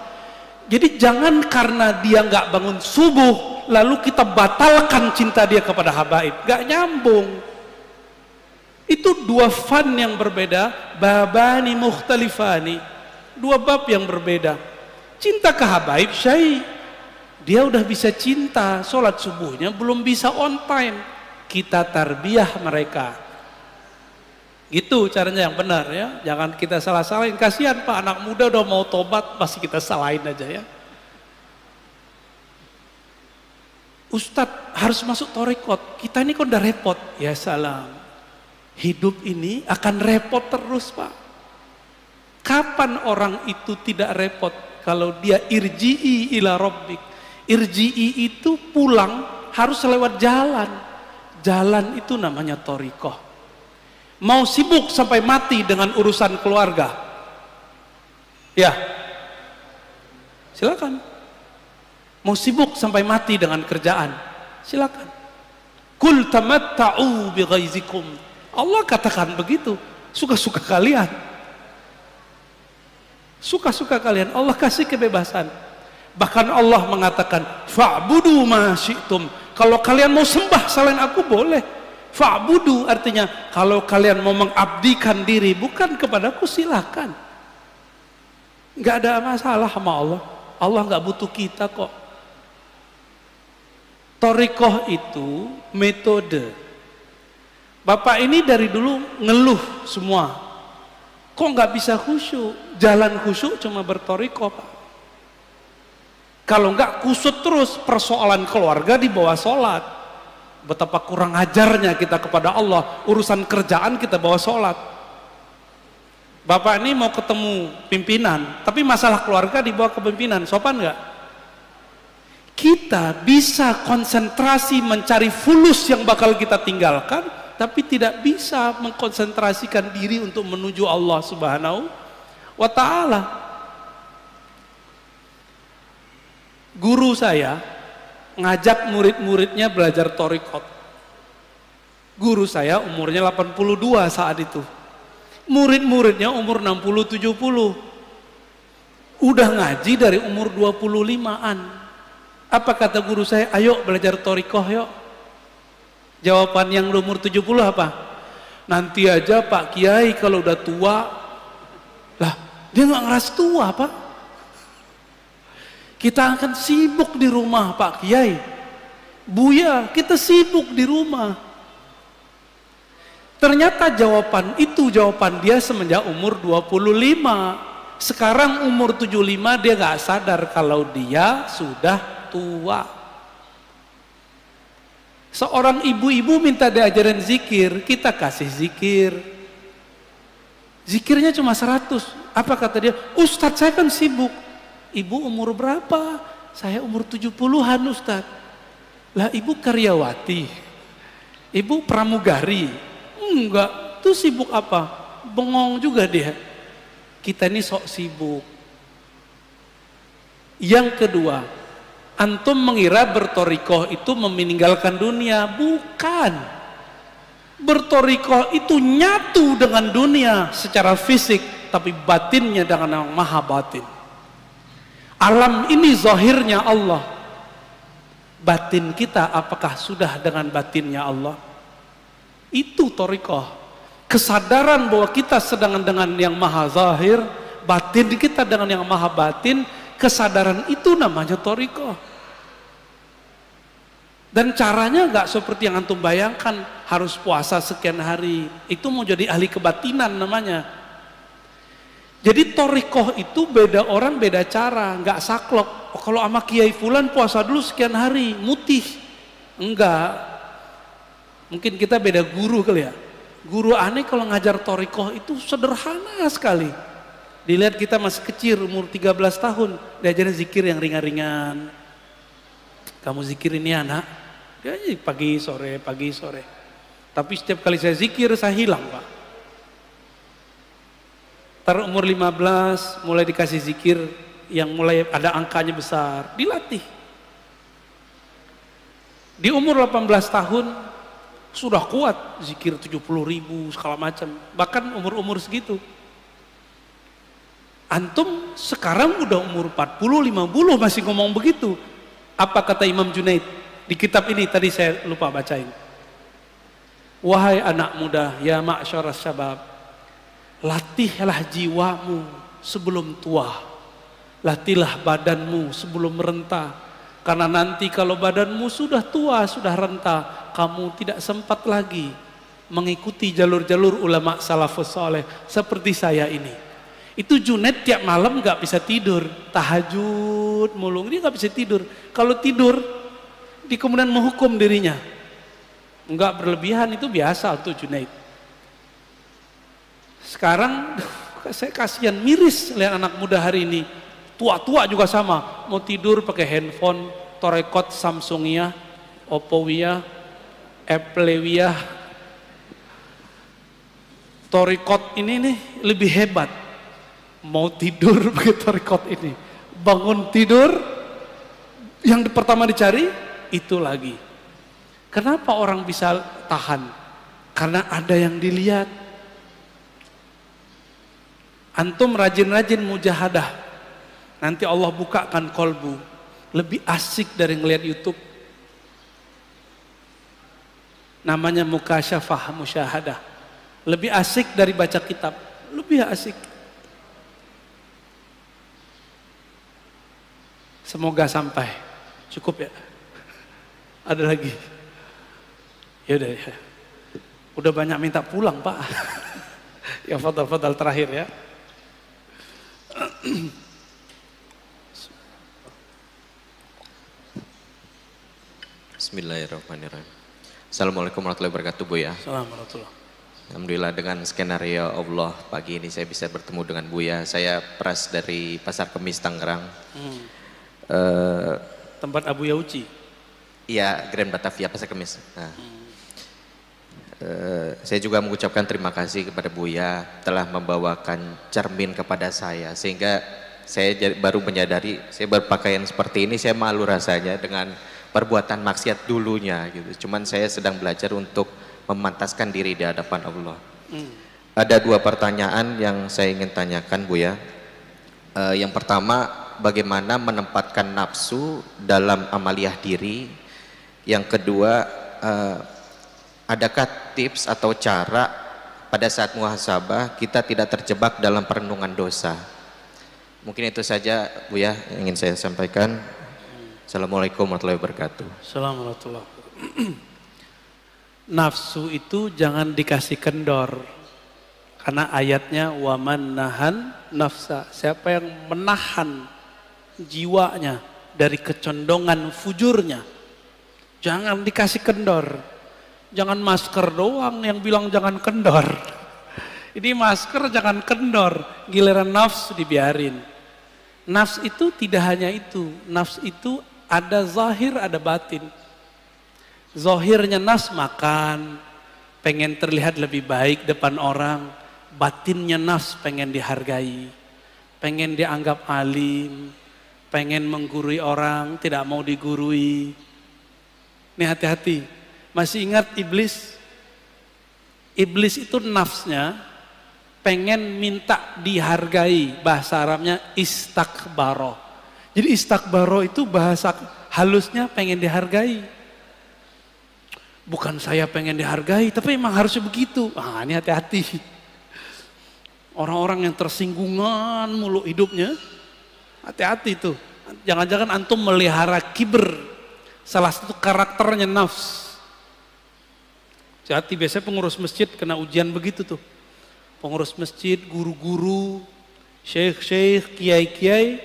Speaker 2: Jadi jangan karena dia nggak bangun subuh lalu kita batalkan cinta dia kepada habaib. Gak nyambung. Itu dua fan yang berbeda, babani mukhtalifani. Dua bab yang berbeda. Cinta ke habaib syai. Dia udah bisa cinta, sholat subuhnya belum bisa on time. Kita tarbiyah mereka. itu caranya yang benar ya. Jangan kita salah-salahin. Kasihan Pak anak muda udah mau tobat pasti kita salahin aja ya. Ustadz harus masuk torekot. Kita ini kok udah repot. Ya salam Hidup ini akan repot terus Pak. Kapan orang itu tidak repot? Kalau dia irji'i ila rabbik. Irji'i itu pulang harus lewat jalan. Jalan itu namanya torikoh. Mau sibuk sampai mati dengan urusan keluarga. Ya. Silakan. Mau sibuk sampai mati dengan kerjaan. Silakan. Kul tamatta'u bighaizikum Allah katakan begitu. Suka-suka kalian. Suka-suka kalian. Allah kasih kebebasan. Bahkan Allah mengatakan, "Fa'budu ma Kalau kalian mau sembah selain aku boleh. Fa'budu artinya kalau kalian mau mengabdikan diri bukan kepadaku silahkan. Gak ada masalah sama Allah. Allah gak butuh kita kok. Torikoh itu metode Bapak ini dari dulu ngeluh semua. Kok nggak bisa khusyuk? Jalan khusyuk cuma bertoriko, Pak. Kalau nggak kusut terus persoalan keluarga di bawah sholat. Betapa kurang ajarnya kita kepada Allah. Urusan kerjaan kita bawa sholat. Bapak ini mau ketemu pimpinan, tapi masalah keluarga dibawa ke pimpinan. Sopan nggak? Kita bisa konsentrasi mencari fulus yang bakal kita tinggalkan tapi tidak bisa mengkonsentrasikan diri untuk menuju Allah Subhanahu wa taala. Guru saya ngajak murid-muridnya belajar torikot. Guru saya umurnya 82 saat itu. Murid-muridnya umur 60 70. Udah ngaji dari umur 25-an. Apa kata guru saya? Ayo belajar torikoh yuk Jawaban yang umur 70 apa? Nanti aja Pak Kiai kalau udah tua. Lah, dia nggak ngeras tua, apa? Kita akan sibuk di rumah, Pak Kiai. Buya, kita sibuk di rumah. Ternyata jawaban itu jawaban dia semenjak umur 25. Sekarang umur 75 dia nggak sadar kalau dia sudah tua. Seorang ibu-ibu minta diajarin zikir, kita kasih zikir. Zikirnya cuma 100. Apa kata dia? Ustadz saya kan sibuk. Ibu umur berapa? Saya umur 70-an Ustadz. Lah ibu karyawati. Ibu pramugari. Enggak, itu sibuk apa? Bengong juga dia. Kita ini sok sibuk. Yang kedua, Antum mengira bertorikoh itu meninggalkan dunia, bukan. Bertorikoh itu nyatu dengan dunia secara fisik, tapi batinnya dengan yang maha batin. Alam ini zahirnya Allah. Batin kita apakah sudah dengan batinnya Allah? Itu torikoh. Kesadaran bahwa kita sedang dengan yang maha zahir, batin kita dengan yang maha batin, Kesadaran itu namanya toriko. Dan caranya nggak seperti yang antum bayangkan, harus puasa sekian hari. Itu mau jadi ahli kebatinan namanya. Jadi torikoh itu beda orang beda cara, nggak saklok. Oh, kalau sama Kiai Fulan puasa dulu sekian hari, mutih. Enggak. Mungkin kita beda guru kali ya. Guru aneh kalau ngajar torikoh itu sederhana sekali Dilihat kita masih kecil, umur 13 tahun, diajarin zikir yang ringan-ringan. Kamu zikir ini anak, dia pagi sore, pagi sore. Tapi setiap kali saya zikir, saya hilang Pak. Taruh umur 15, mulai dikasih zikir yang mulai ada angkanya besar, dilatih. Di umur 18 tahun, sudah kuat zikir 70 ribu, segala macam. Bahkan umur-umur segitu, Antum sekarang udah umur 40, 50 masih ngomong begitu. Apa kata Imam Junaid? Di kitab ini tadi saya lupa bacain. Wahai anak muda, ya ma'syara syabab. Latihlah jiwamu sebelum tua. Latihlah badanmu sebelum renta. Karena nanti kalau badanmu sudah tua, sudah renta, kamu tidak sempat lagi mengikuti jalur-jalur ulama salafus soleh seperti saya ini itu Junet tiap malam nggak bisa tidur, tahajud mulung, dia nggak bisa tidur. Kalau tidur, di kemudian menghukum dirinya. Nggak berlebihan itu biasa tuh Junaid. Sekarang <laughs> saya kasihan miris lihat anak muda hari ini. Tua-tua juga sama, mau tidur pakai handphone, torekot ya, Apple ya. Torikot ini nih lebih hebat mau tidur <laughs> begitu rekod ini bangun tidur yang pertama dicari itu lagi kenapa orang bisa tahan karena ada yang dilihat antum rajin-rajin mujahadah nanti Allah bukakan kolbu lebih asik dari ngelihat YouTube namanya mukasyafah musyahadah lebih asik dari baca kitab lebih asik Semoga sampai. Cukup ya. Ada lagi. Ya udah ya. Udah banyak minta pulang, Pak. <laughs> Yang fatal-fatal terakhir ya.
Speaker 5: Bismillahirrahmanirrahim. Assalamualaikum warahmatullahi wabarakatuh Bu ya.
Speaker 2: Assalamualaikum
Speaker 5: Alhamdulillah dengan skenario Allah pagi ini saya bisa bertemu dengan Buya. Saya pres dari Pasar Kemis Tangerang. Hmm. Eh, tempat Abu Yauci. Iya, Grand Batavia Pasar Kemis. Nah. Hmm. Uh, saya juga mengucapkan terima kasih kepada Buya telah membawakan cermin kepada saya sehingga saya baru menyadari saya berpakaian seperti ini saya malu rasanya dengan perbuatan maksiat dulunya gitu. Cuman saya sedang belajar untuk memantaskan diri di hadapan Allah. Hmm. Ada dua pertanyaan yang saya ingin tanyakan Buya. Uh, yang pertama bagaimana menempatkan nafsu dalam amaliah diri. Yang kedua, eh, adakah tips atau cara pada saat muhasabah kita tidak terjebak dalam perenungan dosa? Mungkin itu saja Bu ya yang ingin saya sampaikan. Assalamualaikum warahmatullahi wabarakatuh.
Speaker 2: Assalamualaikum warahmatullahi wabarakatuh. <clears throat> Nafsu itu jangan dikasih kendor. Karena ayatnya waman nahan nafsa. Siapa yang menahan jiwanya dari kecondongan fujurnya. Jangan dikasih kendor. Jangan masker doang yang bilang jangan kendor. Ini masker jangan kendor, giliran nafs dibiarin. Nafs itu tidak hanya itu, nafs itu ada zahir, ada batin. Zahirnya nafs makan, pengen terlihat lebih baik depan orang, batinnya nafs pengen dihargai, pengen dianggap alim, pengen menggurui orang, tidak mau digurui. Ini hati-hati. Masih ingat iblis? Iblis itu nafsnya pengen minta dihargai. Bahasa Arabnya istakbaro. Jadi istakbaro itu bahasa halusnya pengen dihargai. Bukan saya pengen dihargai, tapi emang harusnya begitu. Ah, ini hati-hati. Orang-orang yang tersinggungan mulu hidupnya, Hati-hati tuh. Jangan-jangan antum melihara kiber. Salah satu karakternya nafs. Hati biasanya pengurus masjid kena ujian begitu tuh. Pengurus masjid, guru-guru, syekh-syekh, kiai-kiai,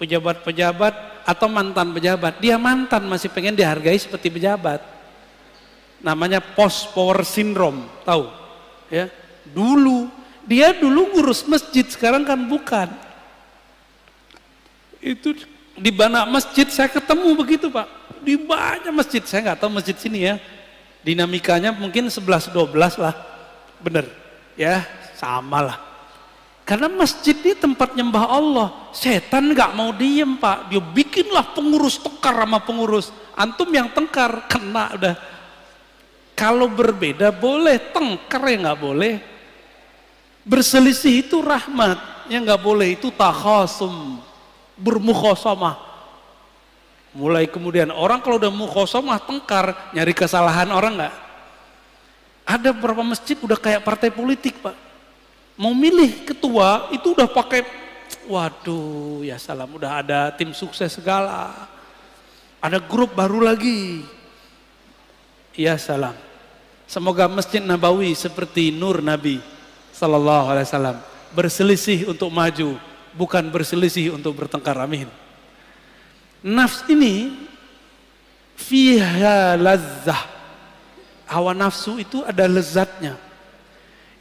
Speaker 2: pejabat-pejabat, atau mantan pejabat. Dia mantan masih pengen dihargai seperti pejabat. Namanya post power syndrome, tahu? Ya. Dulu dia dulu ngurus masjid, sekarang kan bukan itu di banyak masjid saya ketemu begitu Pak. Di banyak masjid, saya nggak tahu masjid sini ya. Dinamikanya mungkin 11-12 lah. Bener. Ya, sama lah. Karena masjid ini tempat nyembah Allah. Setan nggak mau diem pak. Dia bikinlah pengurus tekar sama pengurus. Antum yang tengkar, kena udah. Kalau berbeda boleh, tengkar ya nggak boleh. Berselisih itu rahmat, yang nggak boleh itu takhasum bermukhosomah. Mulai kemudian orang kalau udah mukhosomah tengkar, nyari kesalahan orang nggak? Ada beberapa masjid udah kayak partai politik pak. Mau milih ketua itu udah pakai, waduh ya salam udah ada tim sukses segala. Ada grup baru lagi. Ya salam. Semoga Masjid Nabawi seperti Nur Nabi Sallallahu Alaihi Wasallam berselisih untuk maju bukan berselisih untuk bertengkar. Amin. Nafs ini fiha lazzah. Hawa nafsu itu ada lezatnya.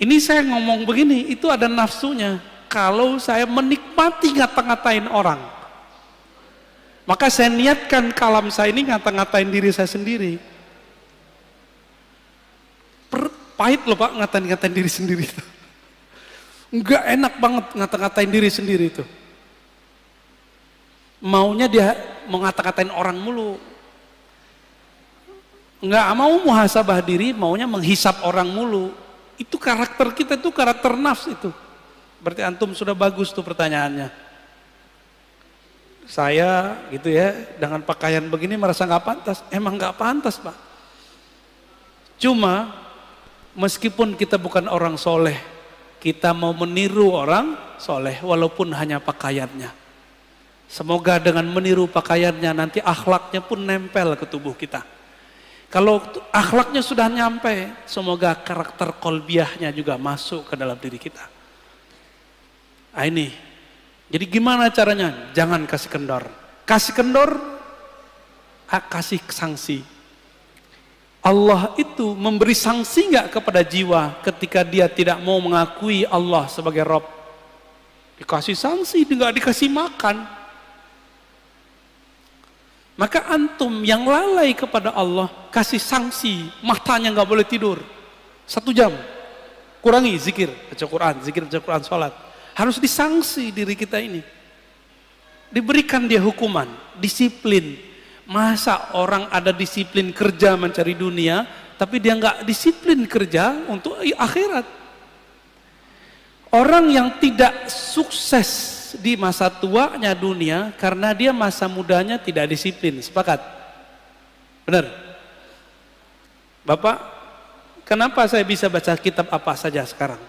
Speaker 2: Ini saya ngomong begini, itu ada nafsunya. Kalau saya menikmati ngata-ngatain orang, maka saya niatkan kalam saya ini ngata-ngatain diri saya sendiri. Per, pahit loh pak ngata-ngatain diri sendiri itu. Enggak enak banget ngata-ngatain diri sendiri itu. Maunya dia mengata-katain orang mulu. Enggak mau muhasabah diri, maunya menghisap orang mulu. Itu karakter kita itu karakter nafs itu. Berarti antum sudah bagus tuh pertanyaannya saya gitu ya dengan pakaian begini merasa nggak pantas emang nggak pantas pak cuma meskipun kita bukan orang soleh kita mau meniru orang soleh walaupun hanya pakaiannya. Semoga dengan meniru pakaiannya nanti akhlaknya pun nempel ke tubuh kita. Kalau akhlaknya sudah nyampe, semoga karakter kolbiahnya juga masuk ke dalam diri kita. Nah ini, jadi gimana caranya? Jangan kasih kendor. Kasih kendor, ah, kasih sanksi. Allah itu memberi sanksi nggak kepada jiwa ketika dia tidak mau mengakui Allah sebagai Rob? Dikasih sanksi, nggak dikasih makan. Maka antum yang lalai kepada Allah kasih sanksi, matanya nggak boleh tidur satu jam. Kurangi zikir, baca Quran, zikir baca Quran, sholat. Harus disanksi diri kita ini. Diberikan dia hukuman, disiplin, Masa orang ada disiplin kerja mencari dunia, tapi dia nggak disiplin kerja untuk akhirat. Orang yang tidak sukses di masa tuanya dunia karena dia masa mudanya tidak disiplin. Sepakat? Benar? Bapak, kenapa saya bisa baca kitab apa saja sekarang?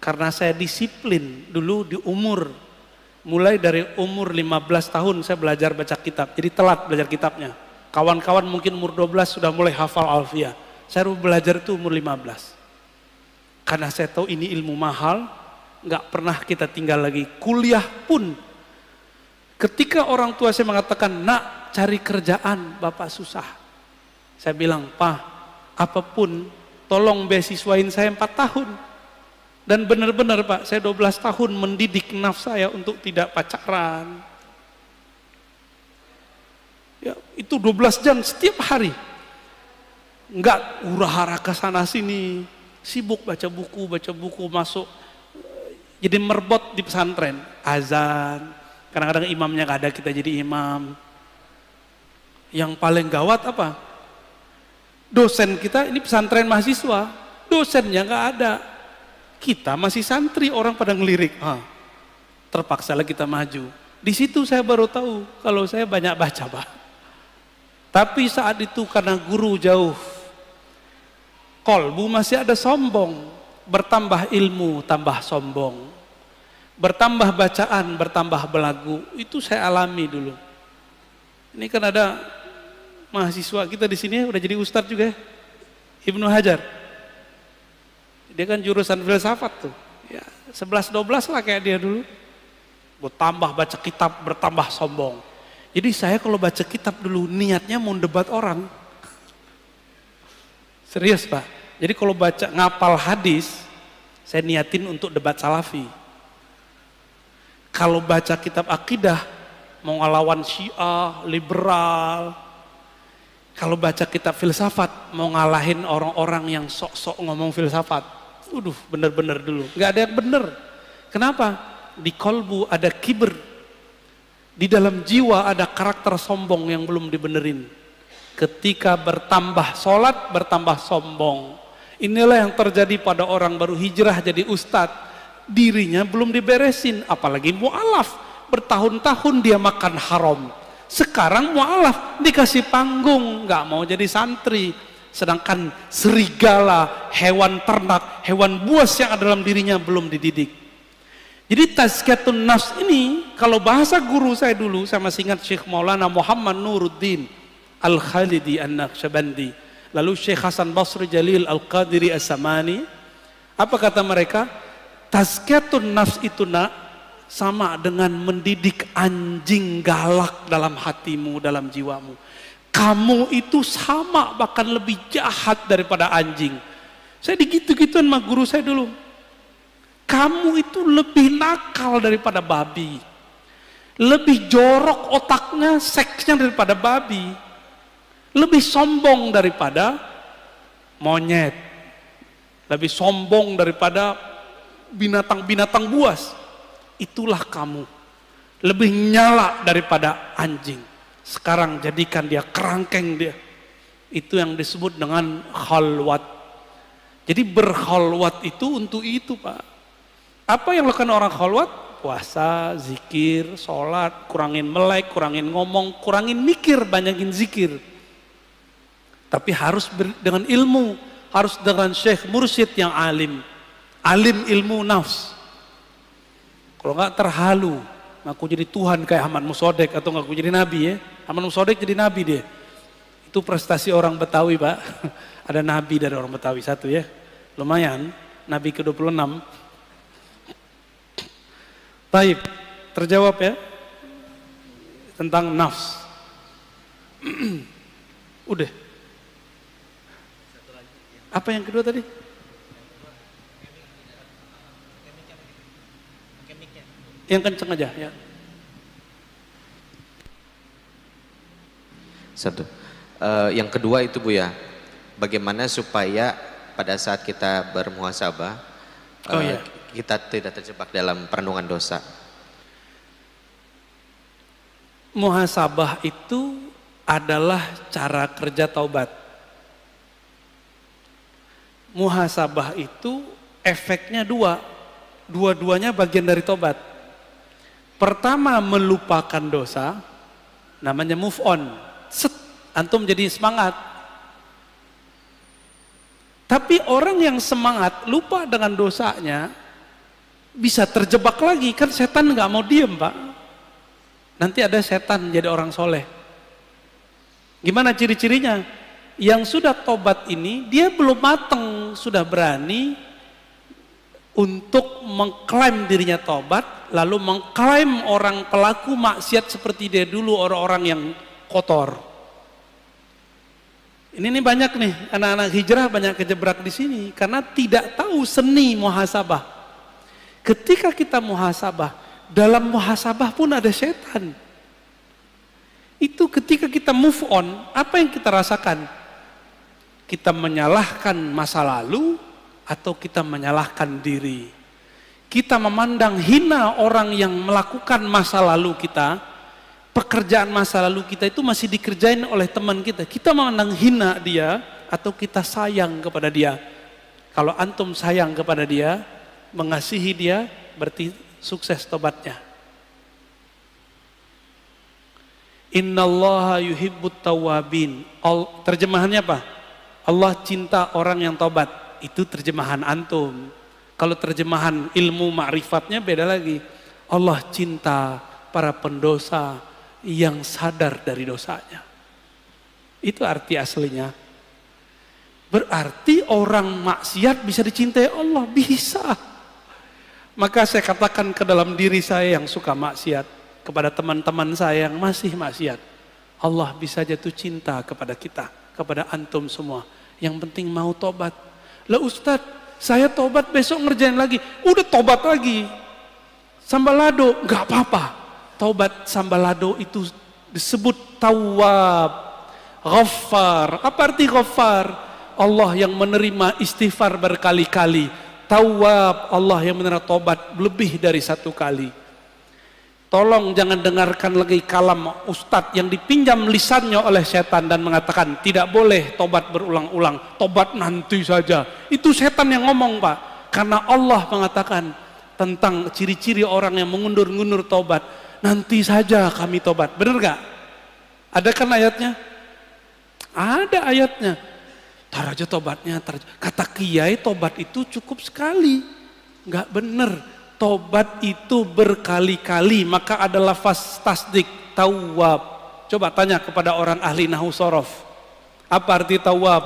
Speaker 2: Karena saya disiplin dulu di umur mulai dari umur 15 tahun saya belajar baca kitab. Jadi telat belajar kitabnya. Kawan-kawan mungkin umur 12 sudah mulai hafal alfiah. Saya belajar itu umur 15. Karena saya tahu ini ilmu mahal, nggak pernah kita tinggal lagi. Kuliah pun, ketika orang tua saya mengatakan, nak cari kerjaan, bapak susah. Saya bilang, pah, apapun tolong beasiswain saya 4 tahun. Dan benar-benar Pak, saya 12 tahun mendidik nafsu saya untuk tidak pacaran. Ya, itu 12 jam setiap hari. Enggak urahara ke sana sini. Sibuk baca buku, baca buku masuk. Eh, jadi merbot di pesantren. Azan. Kadang-kadang imamnya enggak ada, kita jadi imam. Yang paling gawat apa? Dosen kita, ini pesantren mahasiswa. Dosennya enggak ada kita masih santri, orang pada ngelirik. Ah, lah kita maju. Di situ saya baru tahu kalau saya banyak baca, Pak. Tapi saat itu karena guru jauh, kolbu masih ada sombong. Bertambah ilmu, tambah sombong. Bertambah bacaan, bertambah belagu. Itu saya alami dulu. Ini kan ada mahasiswa kita di sini udah jadi ustadz juga ya. Ibnu Hajar. Dia kan jurusan filsafat tuh. Ya, dua belas lah kayak dia dulu. tambah baca kitab, bertambah sombong. Jadi saya kalau baca kitab dulu niatnya mau debat orang. <laughs> Serius Pak. Jadi kalau baca ngapal hadis, saya niatin untuk debat salafi. Kalau baca kitab akidah, mau ngalawan syiah, liberal. Kalau baca kitab filsafat, mau ngalahin orang-orang yang sok-sok ngomong filsafat. Uduh, benar-benar dulu. Gak ada yang benar Kenapa? Di kolbu ada kiber. Di dalam jiwa ada karakter sombong yang belum dibenerin. Ketika bertambah sholat, bertambah sombong. Inilah yang terjadi pada orang baru hijrah jadi ustad Dirinya belum diberesin, apalagi mu'alaf. Bertahun-tahun dia makan haram. Sekarang mu'alaf dikasih panggung, gak mau jadi santri Sedangkan serigala, hewan ternak, hewan buas yang ada dalam dirinya belum dididik. Jadi tazkiyatun nafs ini, kalau bahasa guru saya dulu, saya masih ingat Syekh Maulana Muhammad Nuruddin Al-Khalidi An-Naqsyabandi. Lalu Syekh Hasan Basri Jalil Al-Qadiri As-Samani. Apa kata mereka? Tazkiyatun nafs itu nak sama dengan mendidik anjing galak dalam hatimu, dalam jiwamu kamu itu sama bahkan lebih jahat daripada anjing. Saya digitu-gituan sama guru saya dulu. Kamu itu lebih nakal daripada babi. Lebih jorok otaknya, seksnya daripada babi. Lebih sombong daripada monyet. Lebih sombong daripada binatang-binatang buas. Itulah kamu. Lebih nyala daripada anjing. Sekarang jadikan dia kerangkeng dia. Itu yang disebut dengan khalwat. Jadi berkhalwat itu untuk itu Pak. Apa yang lakukan orang khalwat? Puasa, zikir, sholat, kurangin melek, kurangin ngomong, kurangin mikir, banyakin zikir. Tapi harus dengan ilmu, harus dengan syekh mursyid yang alim. Alim ilmu nafs. Kalau nggak terhalu, ngaku jadi Tuhan kayak Ahmad Musodek atau ngaku jadi Nabi ya. Aman Sodik jadi nabi dia. Itu prestasi orang Betawi pak. <laughs> Ada nabi dari orang Betawi satu ya. Lumayan, nabi ke-26. Taib, terjawab ya. Tentang nafs. <clears throat> Udah. Apa yang kedua tadi? Yang kenceng aja ya.
Speaker 5: Satu. Uh, yang kedua itu Bu ya, bagaimana supaya pada saat kita bermuhasabah oh, uh, iya. Eh, kita tidak terjebak dalam perenungan dosa.
Speaker 2: Muhasabah itu adalah cara kerja taubat. Muhasabah itu efeknya dua, dua-duanya bagian dari taubat. Pertama melupakan dosa, namanya move on set, antum jadi semangat. Tapi orang yang semangat lupa dengan dosanya bisa terjebak lagi kan setan nggak mau diem pak. Nanti ada setan jadi orang soleh. Gimana ciri-cirinya? Yang sudah tobat ini dia belum mateng sudah berani untuk mengklaim dirinya tobat lalu mengklaim orang pelaku maksiat seperti dia dulu orang-orang yang kotor. Ini nih banyak nih anak-anak hijrah banyak kejebrak di sini karena tidak tahu seni muhasabah. Ketika kita muhasabah, dalam muhasabah pun ada setan. Itu ketika kita move on, apa yang kita rasakan? Kita menyalahkan masa lalu atau kita menyalahkan diri? Kita memandang hina orang yang melakukan masa lalu kita pekerjaan masa lalu kita itu masih dikerjain oleh teman kita. Kita memandang hina dia atau kita sayang kepada dia. Kalau antum sayang kepada dia, mengasihi dia, berarti sukses tobatnya. Inna Allah yuhibbut tawabin. Terjemahannya apa? Allah cinta orang yang tobat. Itu terjemahan antum. Kalau terjemahan ilmu marifatnya beda lagi. Allah cinta para pendosa, yang sadar dari dosanya. Itu arti aslinya. Berarti orang maksiat bisa dicintai Allah, bisa. Maka saya katakan ke dalam diri saya yang suka maksiat, kepada teman-teman saya yang masih maksiat, Allah bisa jatuh cinta kepada kita, kepada antum semua. Yang penting mau tobat. Lah Ustadz, saya tobat besok ngerjain lagi. Udah tobat lagi. Sambalado, gak apa-apa. Taubat Sambalado itu disebut tawab, ghaffar. Apa arti ghaffar? Allah yang menerima istighfar berkali-kali. Tawab, Allah yang menerima taubat lebih dari satu kali. Tolong jangan dengarkan lagi kalam ustadz yang dipinjam lisannya oleh setan dan mengatakan tidak boleh tobat berulang-ulang, tobat nanti saja. Itu setan yang ngomong pak, karena Allah mengatakan tentang ciri-ciri orang yang mengundur-ngundur tobat nanti saja kami tobat. Benar gak? Ada kan ayatnya? Ada ayatnya. Tar aja tobatnya. Tar aja. Kata kiai tobat itu cukup sekali. Gak benar. Tobat itu berkali-kali. Maka adalah lafaz Tawab. Coba tanya kepada orang ahli nahu sorof. Apa arti tawab?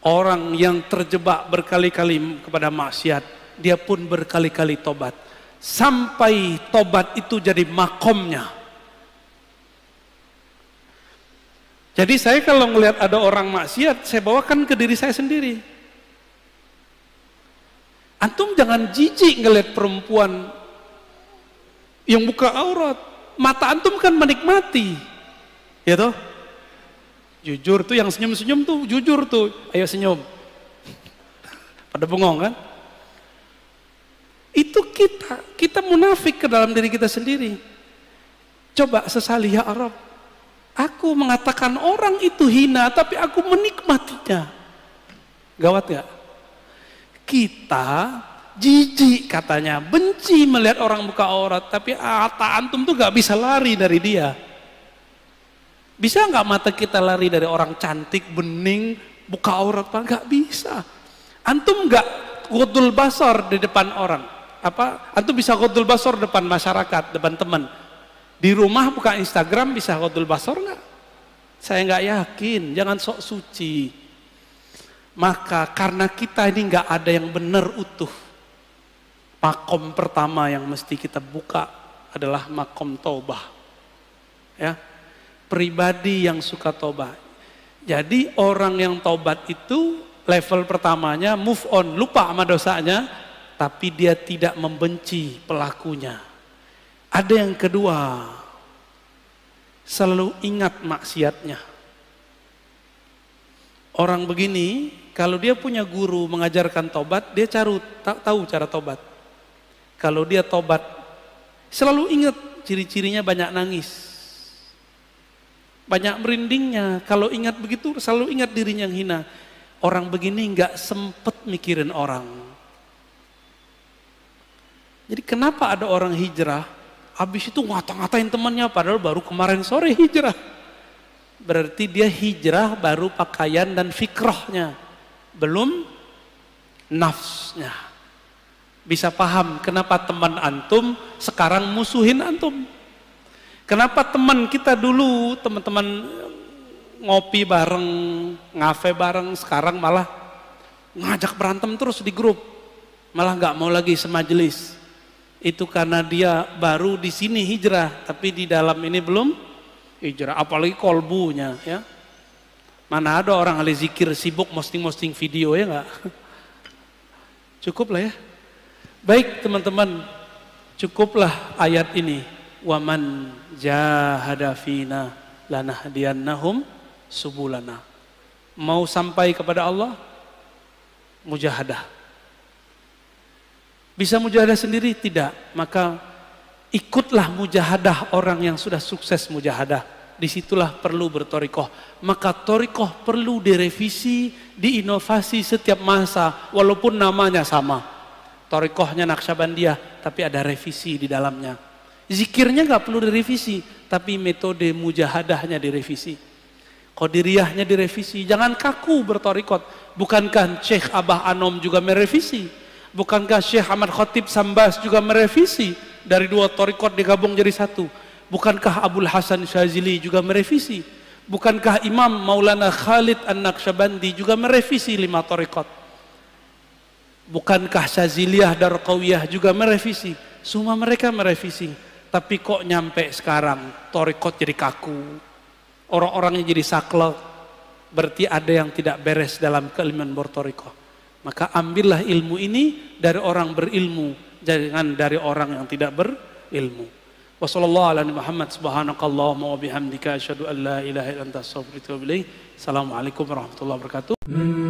Speaker 2: Orang yang terjebak berkali-kali kepada maksiat, dia pun berkali-kali tobat sampai tobat itu jadi makomnya. Jadi saya kalau melihat ada orang maksiat, saya bawakan ke diri saya sendiri. Antum jangan jijik ngelihat perempuan yang buka aurat. Mata antum kan menikmati. Ya toh? Jujur tuh yang senyum-senyum tuh jujur tuh. Ayo senyum. <laughs> Pada bengong kan? Itu kita, kita munafik ke dalam diri kita sendiri. Coba sesali ya Arab. Aku mengatakan orang itu hina, tapi aku menikmatinya. Gawat gak? Kita jijik katanya, benci melihat orang buka aurat, tapi ata antum tuh gak bisa lari dari dia. Bisa nggak mata kita lari dari orang cantik, bening, buka aurat? Nggak bisa. Antum gak gudul basar di depan orang apa antum bisa ghodul basor depan masyarakat, depan teman. Di rumah buka Instagram bisa ghodul basor nggak? Saya nggak yakin, jangan sok suci. Maka karena kita ini nggak ada yang benar utuh. Makom pertama yang mesti kita buka adalah makom tobah. Ya, pribadi yang suka tobat. Jadi orang yang tobat itu level pertamanya move on, lupa sama dosanya, tapi dia tidak membenci pelakunya. Ada yang kedua, selalu ingat maksiatnya. Orang begini, kalau dia punya guru mengajarkan tobat, dia caru, tahu cara tobat. Kalau dia tobat, selalu ingat ciri-cirinya banyak nangis. Banyak merindingnya, kalau ingat begitu selalu ingat dirinya yang hina. Orang begini nggak sempet mikirin orang jadi kenapa ada orang hijrah, habis itu ngata-ngatain temannya padahal baru kemarin sore hijrah. Berarti dia hijrah baru pakaian dan fikrohnya. Belum nafsnya. Bisa paham kenapa teman antum sekarang musuhin antum. Kenapa teman kita dulu, teman-teman ngopi bareng, ngafe bareng, sekarang malah ngajak berantem terus di grup. Malah nggak mau lagi semajelis itu karena dia baru di sini hijrah tapi di dalam ini belum hijrah apalagi kolbunya ya mana ada orang ahli zikir sibuk posting-posting video ya enggak <laughs> cukup lah ya baik teman-teman cukuplah ayat ini waman jahadafina fina lanahdiyannahum subulana mau sampai kepada Allah mujahadah bisa mujahadah sendiri? Tidak. Maka ikutlah mujahadah orang yang sudah sukses mujahadah. Disitulah perlu bertorikoh. Maka torikoh perlu direvisi, diinovasi setiap masa. Walaupun namanya sama. Torikohnya Naksabandiyah, tapi ada revisi di dalamnya. Zikirnya nggak perlu direvisi, tapi metode mujahadahnya direvisi. Qadiriyahnya direvisi. Jangan kaku bertorikot. Bukankah Syekh Abah Anom juga merevisi? Bukankah Syekh Ahmad Khotib Sambas juga merevisi dari dua torikot digabung jadi satu? Bukankah Abdul Hasan Syazili juga merevisi? Bukankah Imam Maulana Khalid an Syabandi juga merevisi lima torikot? Bukankah Syaziliyah Darqawiyah juga merevisi? Semua mereka merevisi. Tapi kok nyampe sekarang torikot jadi kaku. Orang-orangnya jadi saklek. Berarti ada yang tidak beres dalam keilmuan bertorikot. Maka ambillah ilmu ini dari orang berilmu, jangan dari orang yang tidak berilmu. Wassalamualaikum warahmatullahi wabarakatuh.